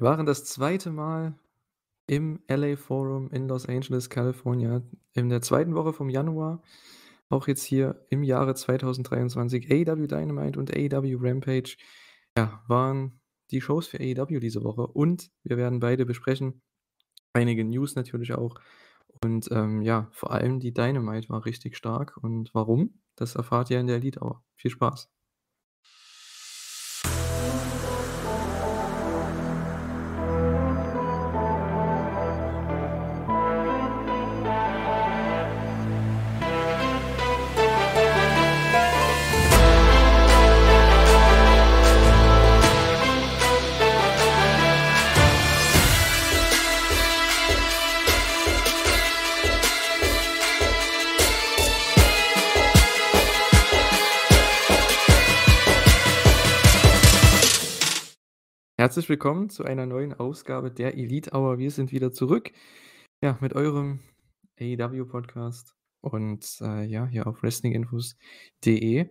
Wir waren das zweite Mal im LA Forum in Los Angeles, Kalifornien, in der zweiten Woche vom Januar. Auch jetzt hier im Jahre 2023. AW e Dynamite und AW e Rampage ja, waren die Shows für AEW diese Woche. Und wir werden beide besprechen. Einige News natürlich auch. Und ähm, ja, vor allem die Dynamite war richtig stark. Und warum? Das erfahrt ihr in der Elite Hour. Viel Spaß. Herzlich willkommen zu einer neuen Ausgabe der Elite Hour. Wir sind wieder zurück. Ja, mit eurem AEW Podcast und äh, ja, hier auf wrestlinginfos.de.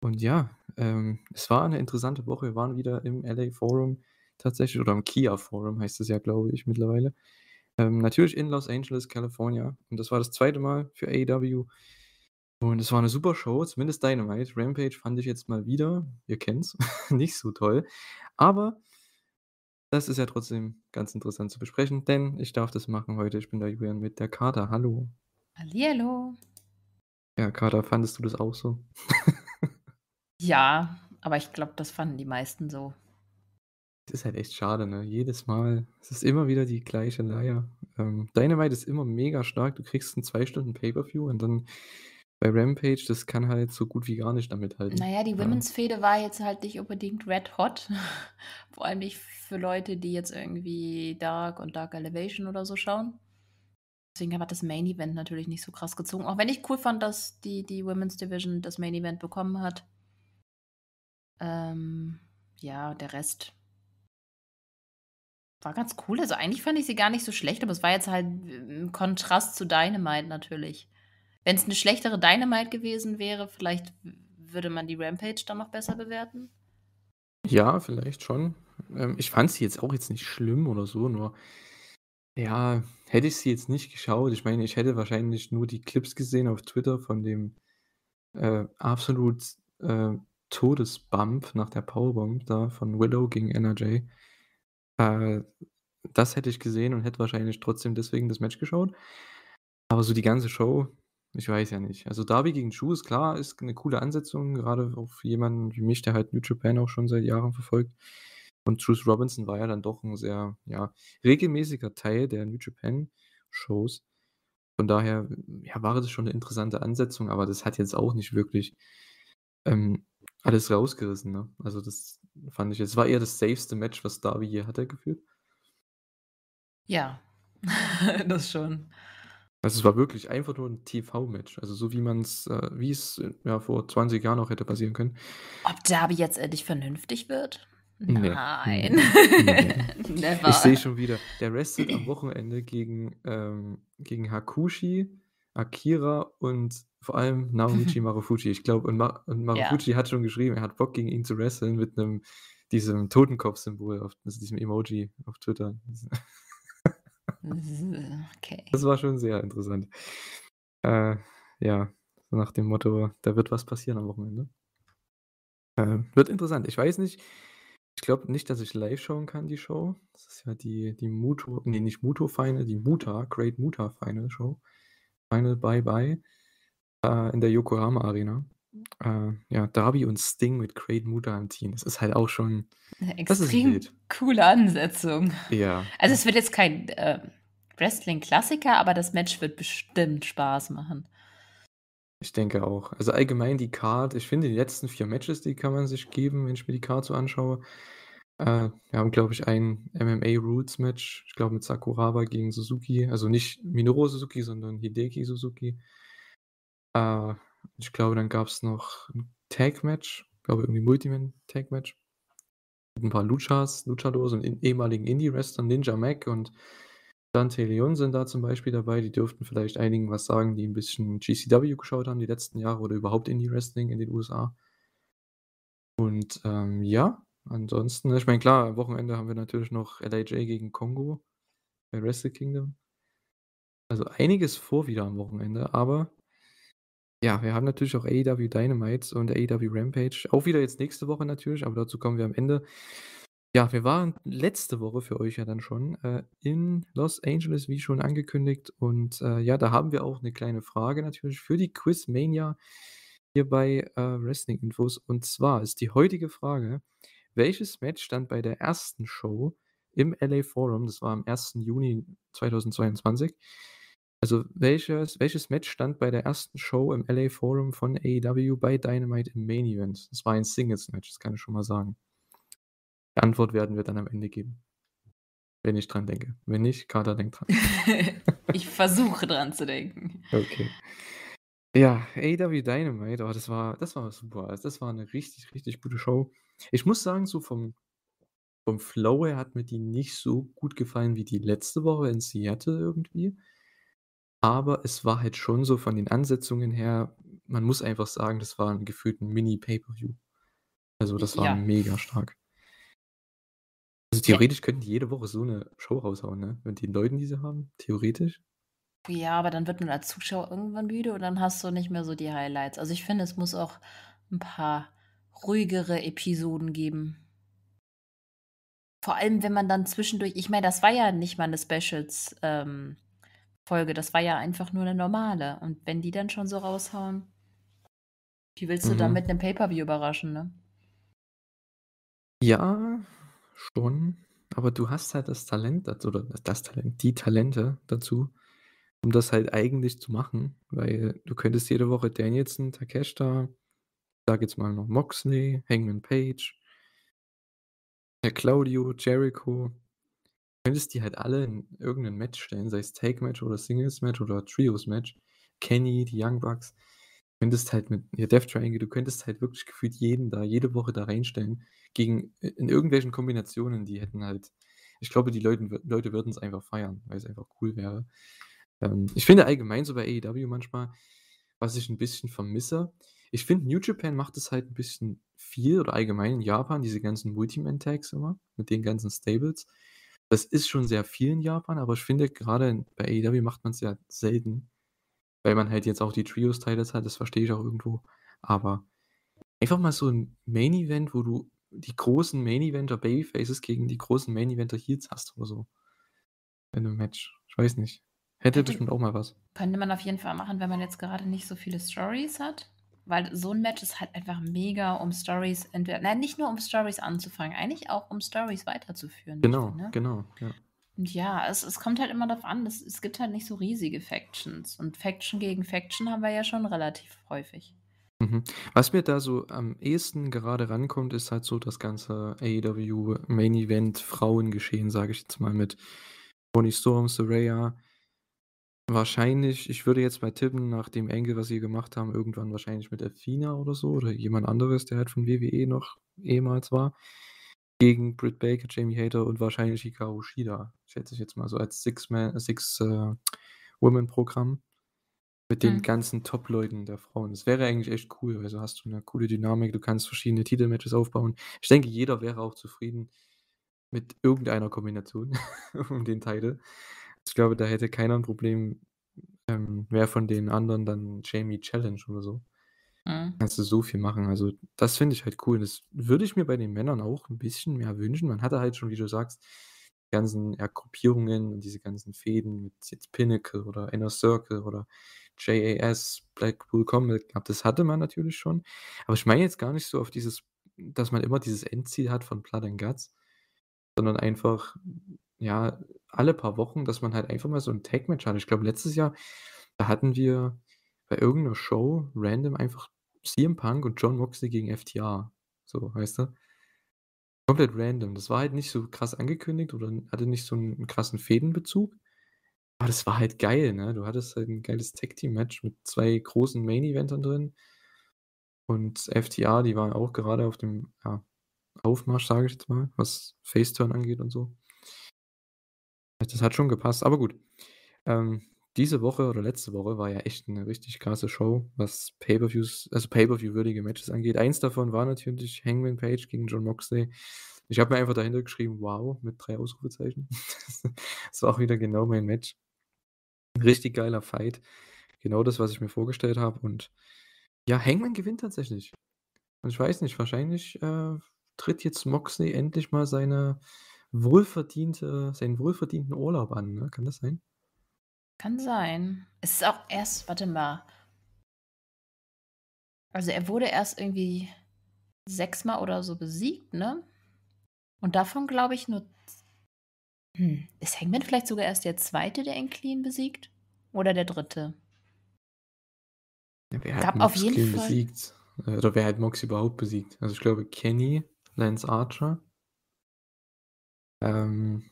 Und ja, ähm, es war eine interessante Woche. Wir waren wieder im LA Forum tatsächlich oder im Kia Forum heißt es ja, glaube ich, mittlerweile. Ähm, natürlich in Los Angeles, California. Und das war das zweite Mal für AEW. Und es war eine super Show, zumindest Dynamite. Rampage fand ich jetzt mal wieder, ihr kennt's, nicht so toll. Aber das ist ja trotzdem ganz interessant zu besprechen, denn ich darf das machen heute. Ich bin der Julian mit der Kater. Hallo. Hallihallo. Ja, Kater, fandest du das auch so? ja, aber ich glaube, das fanden die meisten so. Das ist halt echt schade, ne? Jedes Mal. Es ist immer wieder die gleiche Leier. Ähm, Dynamite ist immer mega stark. Du kriegst einen zwei Stunden Pay-Per-View und dann bei Rampage, das kann halt so gut wie gar nicht damit halten. Naja, die Women's Fehde war jetzt halt nicht unbedingt red hot. Vor allem nicht für Leute, die jetzt irgendwie Dark und Dark Elevation oder so schauen. Deswegen hat das Main Event natürlich nicht so krass gezogen. Auch wenn ich cool fand, dass die, die Women's Division das Main Event bekommen hat. Ähm, ja, der Rest war ganz cool. Also eigentlich fand ich sie gar nicht so schlecht, aber es war jetzt halt im Kontrast zu Dynamite natürlich. Wenn es eine schlechtere Dynamite gewesen wäre, vielleicht würde man die Rampage dann noch besser bewerten. Ja, vielleicht schon. Ähm, ich fand sie jetzt auch jetzt nicht schlimm oder so, nur ja, hätte ich sie jetzt nicht geschaut. Ich meine, ich hätte wahrscheinlich nur die Clips gesehen auf Twitter von dem äh, absolut äh, Todesbump nach der Powerbomb da von Willow gegen NRJ. Äh, das hätte ich gesehen und hätte wahrscheinlich trotzdem deswegen das Match geschaut. Aber so die ganze Show, ich weiß ja nicht. Also Darby gegen Shu ist klar, ist eine coole Ansetzung, gerade auf jemanden wie mich, der halt New Japan auch schon seit Jahren verfolgt. Und Truth Robinson war ja dann doch ein sehr ja, regelmäßiger Teil der New Japan-Shows. Von daher ja, war das schon eine interessante Ansetzung, aber das hat jetzt auch nicht wirklich ähm, alles rausgerissen. Ne? Also das fand ich, es war eher das safeste Match, was Darby je hatte, gefühlt. Ja, das schon. Also es war wirklich einfach nur ein TV-Match. Also so wie man es, äh, wie es äh, ja, vor 20 Jahren auch hätte passieren können. Ob Darby jetzt endlich vernünftig wird? Nein. Nee. nee. ich sehe schon wieder. Der wrestelt am Wochenende gegen, ähm, gegen Hakushi, Akira und vor allem Naomichi Marufuji. Ich glaube, und, Ma und Marufuji ja. hat schon geschrieben, er hat Bock gegen ihn zu wresteln mit einem diesem Totenkopf-Symbol, also diesem Emoji auf Twitter. Okay. Das war schon sehr interessant. Äh, ja, nach dem Motto, da wird was passieren am Wochenende. Äh, wird interessant. Ich weiß nicht, ich glaube nicht, dass ich live schauen kann, die Show. Das ist ja die, die Muto, nee, nicht Muto Final, die Muta, Great Muta Final Show. Final Bye Bye äh, in der Yokohama Arena. Äh, ja, Darby und Sting mit Great Muta im Team. Das ist halt auch schon. Eine extrem coole Ansetzung. Ja. Also, es wird jetzt kein. Äh, Wrestling-Klassiker, aber das Match wird bestimmt Spaß machen. Ich denke auch. Also allgemein die Card, ich finde die letzten vier Matches, die kann man sich geben, wenn ich mir die Card so anschaue. Äh, wir haben, glaube ich, ein MMA Rules Match, ich glaube mit Sakuraba gegen Suzuki, also nicht Minoru Suzuki, sondern Hideki Suzuki. Äh, ich glaube, dann gab es noch ein Tag Match, ich glaube irgendwie Multiman Tag Match. Mit ein paar Luchas, Luchadors und ehemaligen Indie-Wrestlern, Ninja Mac und Dante sind da zum Beispiel dabei, die dürften vielleicht einigen was sagen, die ein bisschen GCW geschaut haben die letzten Jahre oder überhaupt Indie-Wrestling in den USA. Und ähm, ja, ansonsten, ich meine, klar, am Wochenende haben wir natürlich noch LAJ gegen Kongo bei Wrestle Kingdom. Also einiges vor wieder am Wochenende, aber ja, wir haben natürlich auch AEW Dynamite und AEW Rampage. Auch wieder jetzt nächste Woche natürlich, aber dazu kommen wir am Ende. Ja, wir waren letzte Woche für euch ja dann schon äh, in Los Angeles, wie schon angekündigt. Und äh, ja, da haben wir auch eine kleine Frage natürlich für die Quizmania hier bei äh, Wrestling Infos. Und zwar ist die heutige Frage: Welches Match stand bei der ersten Show im LA Forum? Das war am 1. Juni 2022. Also, welches, welches Match stand bei der ersten Show im LA Forum von AEW bei Dynamite im Main Event? Das war ein Singles-Match, das kann ich schon mal sagen. Antwort werden wir dann am Ende geben. Wenn ich dran denke. Wenn nicht, Kater denkt dran. ich versuche dran zu denken. Okay. Ja, AW Dynamite, oh, das war, das war super. Das war eine richtig, richtig gute Show. Ich muss sagen, so vom, vom Flow her hat mir die nicht so gut gefallen wie die letzte Woche in Seattle irgendwie. Aber es war halt schon so von den Ansetzungen her, man muss einfach sagen, das war ein gefühlten Mini-Pay-Per-View. Also das war ja. mega stark. Also theoretisch könnten die jede Woche so eine Show raushauen, ne? Mit den Leuten, die sie haben, theoretisch. Ja, aber dann wird man als Zuschauer irgendwann müde und dann hast du nicht mehr so die Highlights. Also ich finde, es muss auch ein paar ruhigere Episoden geben. Vor allem, wenn man dann zwischendurch, ich meine, das war ja nicht mal eine Specials ähm, Folge, das war ja einfach nur eine normale. Und wenn die dann schon so raushauen, wie willst du mhm. dann mit einem Pay-Per-View überraschen, ne? Ja, schon, aber du hast halt das Talent dazu, oder das Talent, die Talente dazu, um das halt eigentlich zu machen, weil du könntest jede Woche Danielson, Takeshita, sag jetzt mal noch Moxley, Hangman Page, Claudio, Jericho, könntest die halt alle in irgendein Match stellen, sei es Take-Match oder Singles-Match oder Trios-Match, Kenny, die Young Bucks, könntest halt mit hier Death Triangle, du könntest halt wirklich gefühlt jeden da, jede Woche da reinstellen, gegen, äh, in irgendwelchen Kombinationen, die hätten halt, ich glaube, die Leute, Leute würden es einfach feiern, weil es einfach cool wäre. Ähm, ich finde allgemein so bei AEW manchmal, was ich ein bisschen vermisse, ich finde, New Japan macht es halt ein bisschen viel oder allgemein in Japan, diese ganzen Multiman-Tags immer, mit den ganzen Stables. Das ist schon sehr viel in Japan, aber ich finde, gerade bei AEW macht man es ja selten weil man halt jetzt auch die Trios-Titles hat, das verstehe ich auch irgendwo. Aber einfach mal so ein Main-Event, wo du die großen Main-Eventer Babyfaces gegen die großen Main-Eventer Heels hast oder so. In einem Match. Ich weiß nicht. Hätte Hätte, bestimmt auch mal was. Könnte man auf jeden Fall machen, wenn man jetzt gerade nicht so viele Stories hat. Weil so ein Match ist halt einfach mega, um Stories entweder, nein, nicht nur um Stories anzufangen, eigentlich auch um Stories weiterzuführen. Genau, finde, ne? genau. Ja. Ja, es, es kommt halt immer darauf an, es, es gibt halt nicht so riesige Factions. Und Faction gegen Faction haben wir ja schon relativ häufig. Mhm. Was mir da so am ehesten gerade rankommt, ist halt so das ganze AEW Main Event Frauengeschehen, sage ich jetzt mal mit Bonnie Storm, Soraya. Wahrscheinlich, ich würde jetzt mal tippen, nach dem Engel, was sie gemacht haben, irgendwann wahrscheinlich mit Athena oder so oder jemand anderes, der halt von WWE noch ehemals war gegen Britt Baker, Jamie Hader und wahrscheinlich Hikaru Shida, schätze ich jetzt mal so als Six-Women-Programm äh, Six, äh, mit den mhm. ganzen Top-Leuten der Frauen. Das wäre eigentlich echt cool, weil so hast du eine coole Dynamik, du kannst verschiedene Titelmatches aufbauen. Ich denke, jeder wäre auch zufrieden mit irgendeiner Kombination um den Titel. Ich glaube, da hätte keiner ein Problem, ähm, wer von den anderen dann Jamie Challenge oder so. Mhm. Kannst du so viel machen. Also, das finde ich halt cool. Das würde ich mir bei den Männern auch ein bisschen mehr wünschen. Man hatte halt schon, wie du sagst, die ganzen ja, Gruppierungen und diese ganzen Fäden mit jetzt Pinnacle oder Inner Circle oder JAS, Blackpool Combat Club. Das hatte man natürlich schon. Aber ich meine jetzt gar nicht so auf dieses, dass man immer dieses Endziel hat von Blood and Guts, sondern einfach, ja, alle paar Wochen, dass man halt einfach mal so ein Tag-Match hat. Ich glaube, letztes Jahr, da hatten wir bei irgendeiner Show random einfach CM Punk und John Moxley gegen FTR. So, weißt du? Komplett random. Das war halt nicht so krass angekündigt oder hatte nicht so einen krassen Fädenbezug. Aber das war halt geil, ne? Du hattest halt ein geiles Tag-Team-Match mit zwei großen Main-Eventern drin. Und FTR, die waren auch gerade auf dem ja, Aufmarsch, sage ich jetzt mal, was Faceturn angeht und so. Das hat schon gepasst, aber gut. Ähm, diese Woche oder letzte Woche war ja echt eine richtig krasse Show, was Pay-per-Views, also Pay-per-View-würdige Matches angeht. Eins davon war natürlich Hangman Page gegen John Moxley. Ich habe mir einfach dahinter geschrieben, wow, mit drei Ausrufezeichen. das war auch wieder genau mein Match. Richtig geiler Fight. Genau das, was ich mir vorgestellt habe. Und ja, Hangman gewinnt tatsächlich. Und ich weiß nicht, wahrscheinlich äh, tritt jetzt Moxley endlich mal seine wohlverdiente, seinen wohlverdienten Urlaub an. Ne? Kann das sein? Kann sein. Es ist auch erst, warte mal. Also er wurde erst irgendwie sechsmal oder so besiegt, ne? Und davon glaube ich nur. Hm, ist Hangman vielleicht sogar erst der zweite, der Enklin besiegt? Oder der dritte? Ja, wer Gab hat Mox auf jeden Fall... besiegt? Oder wer hat Mox überhaupt besiegt? Also ich glaube Kenny, Lance Archer. Ähm,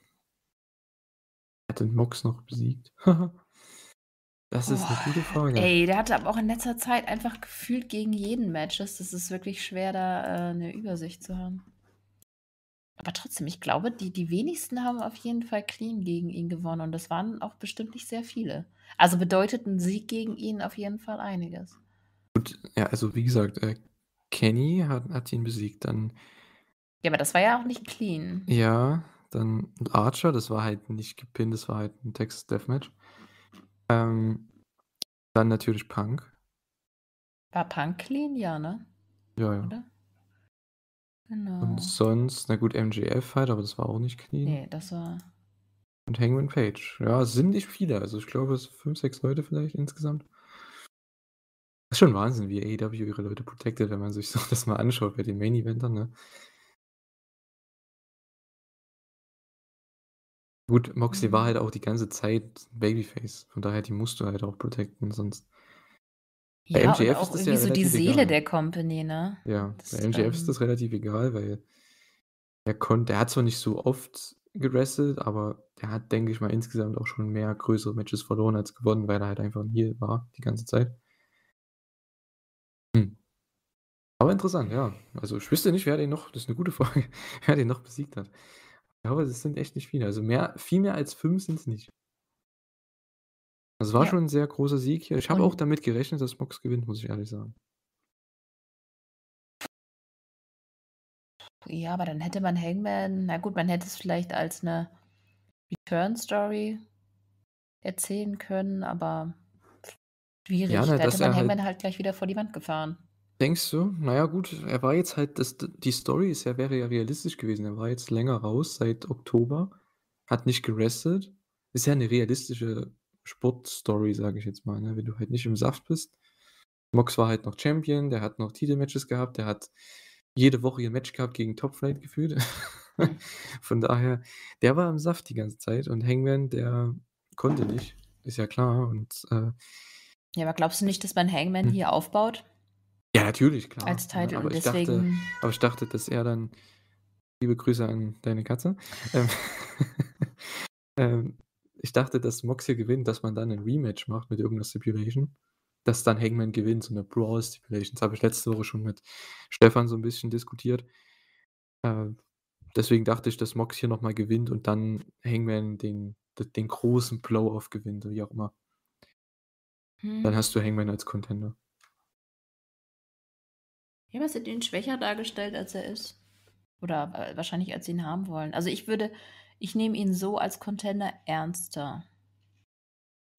hat den Mox noch besiegt? das ist oh, eine gute Frage. Ey, der hatte aber auch in letzter Zeit einfach gefühlt gegen jeden Matches. Das ist wirklich schwer, da äh, eine Übersicht zu haben. Aber trotzdem, ich glaube, die, die wenigsten haben auf jeden Fall clean gegen ihn gewonnen. Und das waren auch bestimmt nicht sehr viele. Also bedeutet ein Sieg gegen ihn auf jeden Fall einiges. Gut, ja, also wie gesagt, äh, Kenny hat, hat ihn besiegt. Dann. Ja, aber das war ja auch nicht clean. Ja, dann Archer, das war halt nicht gepinnt, das war halt ein Texas Deathmatch. Ähm, dann natürlich Punk. War Punk clean, ja, ne? Ja, ja. Oder? Genau. Und sonst, na gut, MGF halt, aber das war auch nicht clean. Nee, das war. Und Hangman Page. Ja, es sind nicht viele. Also ich glaube, es sind fünf, sechs Leute vielleicht insgesamt. Das ist schon Wahnsinn, wie AEW ihre Leute protected, wenn man sich so das mal anschaut bei den Main Eventern, ne? Gut, Moxley war mhm. halt auch die ganze Zeit Babyface. Von daher, die musst du halt auch protecten, sonst. Ja, bei MJF auch ist das irgendwie ja so die Seele egal. der Company, ne? Ja, das bei MGF ist das relativ egal, weil er konnte, der hat zwar nicht so oft gewrestelt, aber der hat, denke ich mal, insgesamt auch schon mehr größere Matches verloren als gewonnen, weil er halt einfach hier war die ganze Zeit. Hm. Aber interessant, ja. Also ich wüsste nicht, wer den noch, das ist eine gute Frage, wer den noch besiegt hat. Ich glaube, es sind echt nicht viele. Also mehr, viel mehr als fünf sind es nicht. Das war ja. schon ein sehr großer Sieg hier. Ich habe auch damit gerechnet, dass Box gewinnt, muss ich ehrlich sagen. Ja, aber dann hätte man Hangman, na gut, man hätte es vielleicht als eine Return-Story erzählen können, aber schwierig. Ja, ne, da hätte man halt Hangman halt, halt gleich wieder vor die Wand gefahren. Denkst du? Naja, gut, er war jetzt halt, das, die Story ist ja, wäre ja realistisch gewesen. Er war jetzt länger raus, seit Oktober, hat nicht gerestet. Ist ja eine realistische Sportstory, sage ich jetzt mal, ne? wenn du halt nicht im Saft bist. Mox war halt noch Champion, der hat noch Titelmatches gehabt, der hat jede Woche ihr Match gehabt gegen Top Flight gefühlt. Von daher, der war im Saft die ganze Zeit und Hangman, der konnte nicht, ist ja klar. Und, äh, ja, aber glaubst du nicht, dass man Hangman hm. hier aufbaut? Ja, natürlich, klar. Als ne? Titel. Aber, ich deswegen... dachte, aber ich dachte, dass er dann. Liebe Grüße an deine Katze. ähm, ähm ich dachte, dass Mox hier gewinnt, dass man dann ein Rematch macht mit irgendeiner Stipulation. Dass dann Hangman gewinnt, so eine Brawl Stipulation. Das habe ich letzte Woche schon mit Stefan so ein bisschen diskutiert. Äh, deswegen dachte ich, dass Mox hier nochmal gewinnt und dann Hangman den, den großen Blow-Off gewinnt, wie auch immer. Hm. Dann hast du Hangman als Contender. Ja, aber hat ihn schwächer dargestellt, als er ist. Oder äh, wahrscheinlich, als sie ihn haben wollen. Also ich würde, ich nehme ihn so als Contender ernster.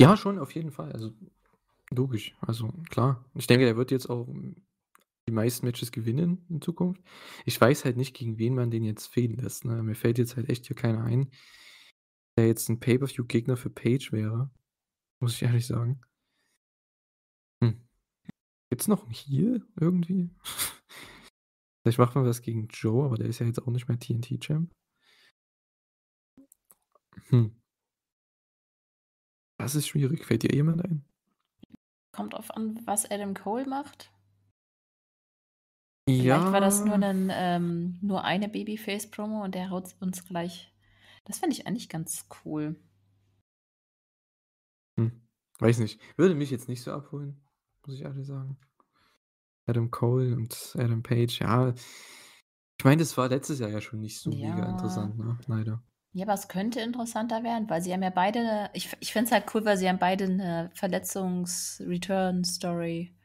Ja, schon, auf jeden Fall. Also logisch. Also klar. Ich denke, er wird jetzt auch die meisten Matches gewinnen in Zukunft. Ich weiß halt nicht, gegen wen man den jetzt fehlen lässt. Ne? Mir fällt jetzt halt echt hier keiner ein, der jetzt ein Pay-Per-View-Gegner für Page wäre. Muss ich ehrlich sagen. Gibt's noch einen Heal irgendwie? Vielleicht machen wir was gegen Joe, aber der ist ja jetzt auch nicht mehr TNT-Champ. Hm. Das ist schwierig. Fällt dir jemand ein? Kommt auf an, was Adam Cole macht. Ja. Vielleicht war das nur, ein, ähm, nur eine Babyface-Promo und der haut uns gleich. Das fände ich eigentlich ganz cool. Hm. Weiß nicht. Würde mich jetzt nicht so abholen muss ich ehrlich sagen. Adam Cole und Adam Page, ja. Ich meine, das war letztes Jahr ja schon nicht so ja. mega interessant, ne? Leider. Ja, aber es könnte interessanter werden, weil sie haben ja beide, ich, ich finde es halt cool, weil sie haben beide eine Verletzungs-Return-Story.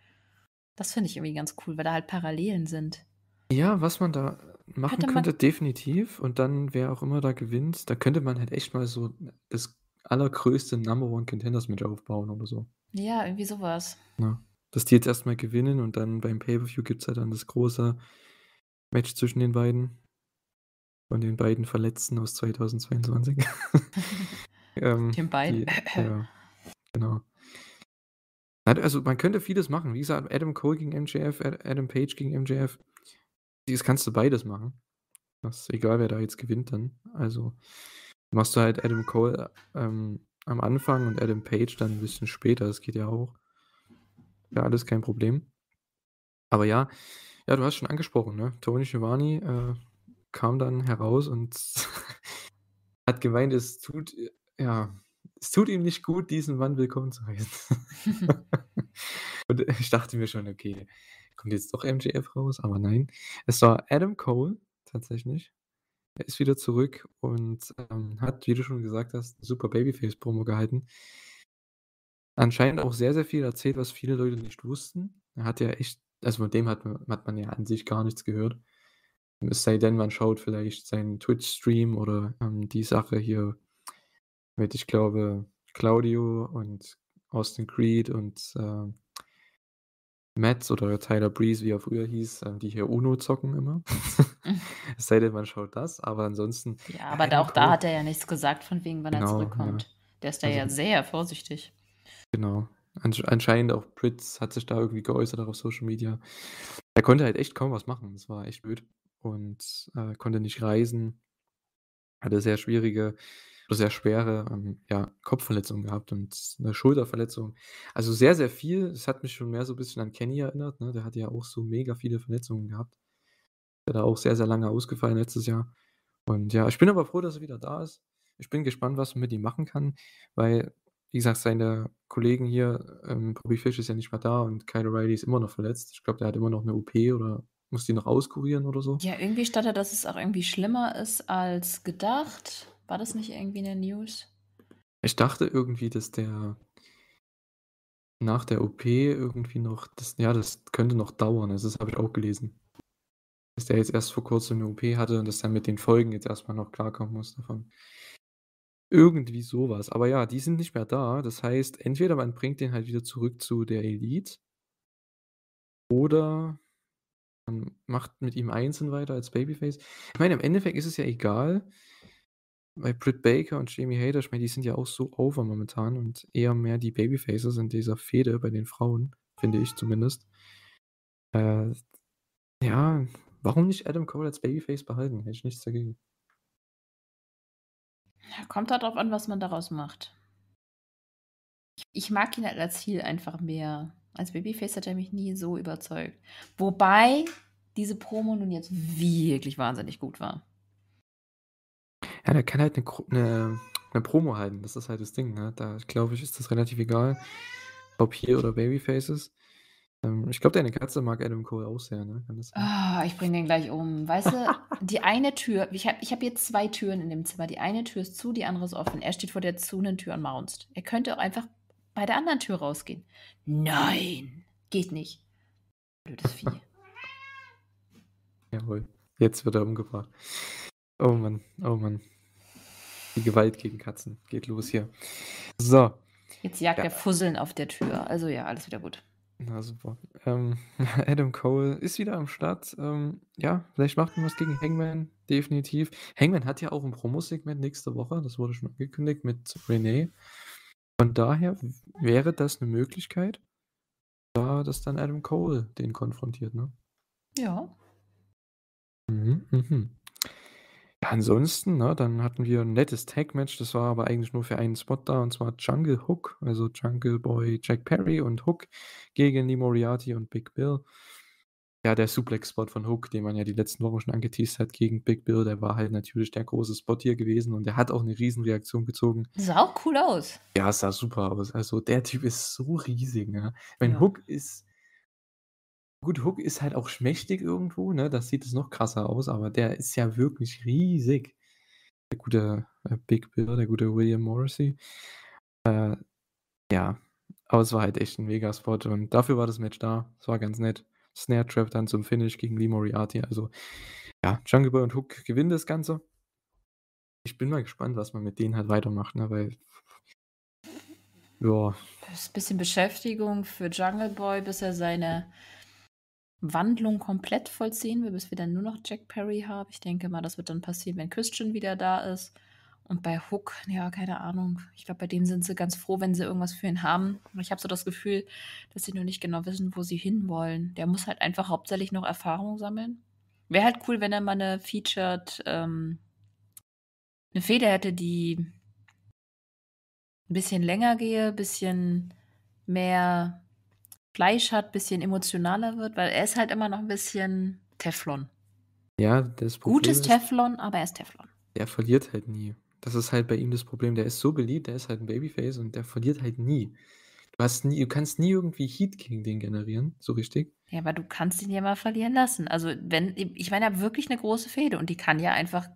Das finde ich irgendwie ganz cool, weil da halt Parallelen sind. Ja, was man da machen könnte, könnte definitiv. Und dann, wer auch immer da gewinnt, da könnte man halt echt mal so das allergrößte Number One Contenders Match aufbauen oder so. Ja, irgendwie sowas. Ja dass die jetzt erstmal gewinnen und dann beim Pay-Per-View gibt es ja dann das große Match zwischen den beiden. Von den beiden Verletzten aus 2022. ähm, den beiden. Die, ja, genau. Also man könnte vieles machen. Wie gesagt, Adam Cole gegen MJF, Adam Page gegen MJF. Das kannst du beides machen. Das ist egal, wer da jetzt gewinnt dann. Also machst du halt Adam Cole äh, ähm, am Anfang und Adam Page dann ein bisschen später. Das geht ja auch. Ja, alles kein Problem. Aber ja, ja, du hast schon angesprochen, ne? Tony Schiavone äh, kam dann heraus und hat gemeint, es tut, äh, ja, es tut ihm nicht gut, diesen Mann willkommen zu heißen. und ich dachte mir schon, okay, kommt jetzt doch MJF raus, aber nein. Es war Adam Cole tatsächlich. Er ist wieder zurück und ähm, hat, wie du schon gesagt hast, super Babyface-Promo gehalten anscheinend auch sehr, sehr viel erzählt, was viele Leute nicht wussten. Er hat ja echt, also von dem hat, hat man ja an sich gar nichts gehört. Es sei denn, man schaut vielleicht seinen Twitch-Stream oder ähm, die Sache hier mit, ich glaube, Claudio und Austin Creed und äh, Mats oder Tyler Breeze, wie er früher hieß, äh, die hier Uno zocken immer. es sei denn, man schaut das, aber ansonsten. Ja, aber ja, auch cool. da hat er ja nichts gesagt, von wegen, wann genau, er zurückkommt. Ja. Der ist da also, ja sehr vorsichtig. Genau. Ansch anscheinend auch Pritz hat sich da irgendwie geäußert auch auf Social Media. Er konnte halt echt kaum was machen. Das war echt blöd. Und äh, konnte nicht reisen. Hatte sehr schwierige oder also sehr schwere ähm, ja, Kopfverletzung gehabt und eine Schulterverletzung. Also sehr, sehr viel. Das hat mich schon mehr so ein bisschen an Kenny erinnert. Ne? Der hat ja auch so mega viele Verletzungen gehabt. Der da auch sehr, sehr lange ausgefallen letztes Jahr. Und ja, ich bin aber froh, dass er wieder da ist. Ich bin gespannt, was man mit ihm machen kann, weil wie gesagt, seine Kollegen hier, ähm, Bobby Fish ist ja nicht mehr da und Kyle O'Reilly ist immer noch verletzt. Ich glaube, der hat immer noch eine OP oder muss die noch auskurieren oder so. Ja, irgendwie stand da, dass es auch irgendwie schlimmer ist als gedacht. War das nicht irgendwie in der News? Ich dachte irgendwie, dass der nach der OP irgendwie noch, das, ja, das könnte noch dauern. Also das habe ich auch gelesen. Dass der jetzt erst vor kurzem eine OP hatte und dass er mit den Folgen jetzt erstmal noch klarkommen muss davon. Irgendwie sowas. Aber ja, die sind nicht mehr da. Das heißt, entweder man bringt den halt wieder zurück zu der Elite oder man macht mit ihm einzeln weiter als Babyface. Ich meine, im Endeffekt ist es ja egal. Weil Britt Baker und Jamie Hayter, ich meine, die sind ja auch so over momentan und eher mehr die Babyfaces in dieser Fehde bei den Frauen, finde ich zumindest. Äh, ja, warum nicht Adam Cole als Babyface behalten? Hätte ich nichts dagegen. Kommt kommt halt darauf an, was man daraus macht. Ich mag ihn halt als Heel einfach mehr. Als Babyface hat er mich nie so überzeugt. Wobei diese Promo nun jetzt wirklich wahnsinnig gut war. Ja, der kann halt eine, eine, eine Promo halten. Das ist halt das Ding. Ne? Da glaube ich, ist das relativ egal, ob hier oder Babyface ist. Ähm, ich glaube, deine Katze mag Adam Cole auch sehr, ne? Kann das sein? Ah, ich bringe den gleich um. Weißt du, die eine Tür, ich habe ich hab hier zwei Türen in dem Zimmer. Die eine Tür ist zu, die andere ist offen. Er steht vor der zuenen Tür und maunzt. Er könnte auch einfach bei der anderen Tür rausgehen. Nein, geht nicht. Blödes Vieh. Jawohl, jetzt wird er umgebracht. Oh Mann, oh Mann. Die Gewalt gegen Katzen geht los hier. So. Jetzt jagt ja. er Fusseln auf der Tür. Also ja, alles wieder gut. Na super. Ähm, Adam Cole ist wieder am Start. Ähm, ja, vielleicht macht man was gegen Hangman, definitiv. Hangman hat ja auch ein Promo-Segment nächste Woche, das wurde schon angekündigt mit Renee. Von daher wäre das eine Möglichkeit, da dass dann Adam Cole den konfrontiert, ne? Ja. Mhm, mhm. Ansonsten, ne, dann hatten wir ein nettes Tag-Match, das war aber eigentlich nur für einen Spot da, und zwar Jungle Hook, also Jungle Boy Jack Perry und Hook gegen Lee Moriarty und Big Bill. Ja, der Suplex-Spot von Hook, den man ja die letzten Wochen schon angeteased hat gegen Big Bill, der war halt natürlich der große Spot hier gewesen und der hat auch eine Riesenreaktion gezogen. Sah auch cool aus. Ja, es sah super aus. Also, der Typ ist so riesig, ne? Ich meine, Ja. Hook ist Gut, Hook ist halt auch schmächtig irgendwo, ne? Das sieht es noch krasser aus, aber der ist ja wirklich riesig. Der gute äh, Big Bill, der gute William Morrissey. Äh, ja, aber es war halt echt ein Mega-Spot und dafür war das Match da. Es war ganz nett. Snare Trap dann zum Finish gegen Lee Moriarty. Also, ja, Jungle Boy und Hook gewinnen das Ganze. Ich bin mal gespannt, was man mit denen halt weitermacht, ne? Weil. Ja. Das ist ein bisschen Beschäftigung für Jungle Boy, bis er seine Wandlung komplett vollziehen will, bis wir dann nur noch Jack Perry haben. Ich denke mal, das wird dann passieren, wenn Christian wieder da ist. Und bei Hook, ja, keine Ahnung. Ich glaube, bei dem sind sie ganz froh, wenn sie irgendwas für ihn haben. Und ich habe so das Gefühl, dass sie nur nicht genau wissen, wo sie hinwollen. Der muss halt einfach hauptsächlich noch Erfahrung sammeln. Wäre halt cool, wenn er mal eine Featured, ähm, eine Feder hätte, die ein bisschen länger gehe, ein bisschen mehr Fleisch hat, ein bisschen emotionaler wird, weil er ist halt immer noch ein bisschen Teflon. Ja, das Problem Gutes ist, Teflon, aber er ist Teflon. Er verliert halt nie. Das ist halt bei ihm das Problem. Der ist so beliebt, der ist halt ein Babyface und der verliert halt nie. Du, hast nie, du kannst nie irgendwie Heat gegen den generieren, so richtig. Ja, aber du kannst ihn ja mal verlieren lassen. Also, wenn, ich meine, er hat wirklich eine große Fehde und die kann ja einfach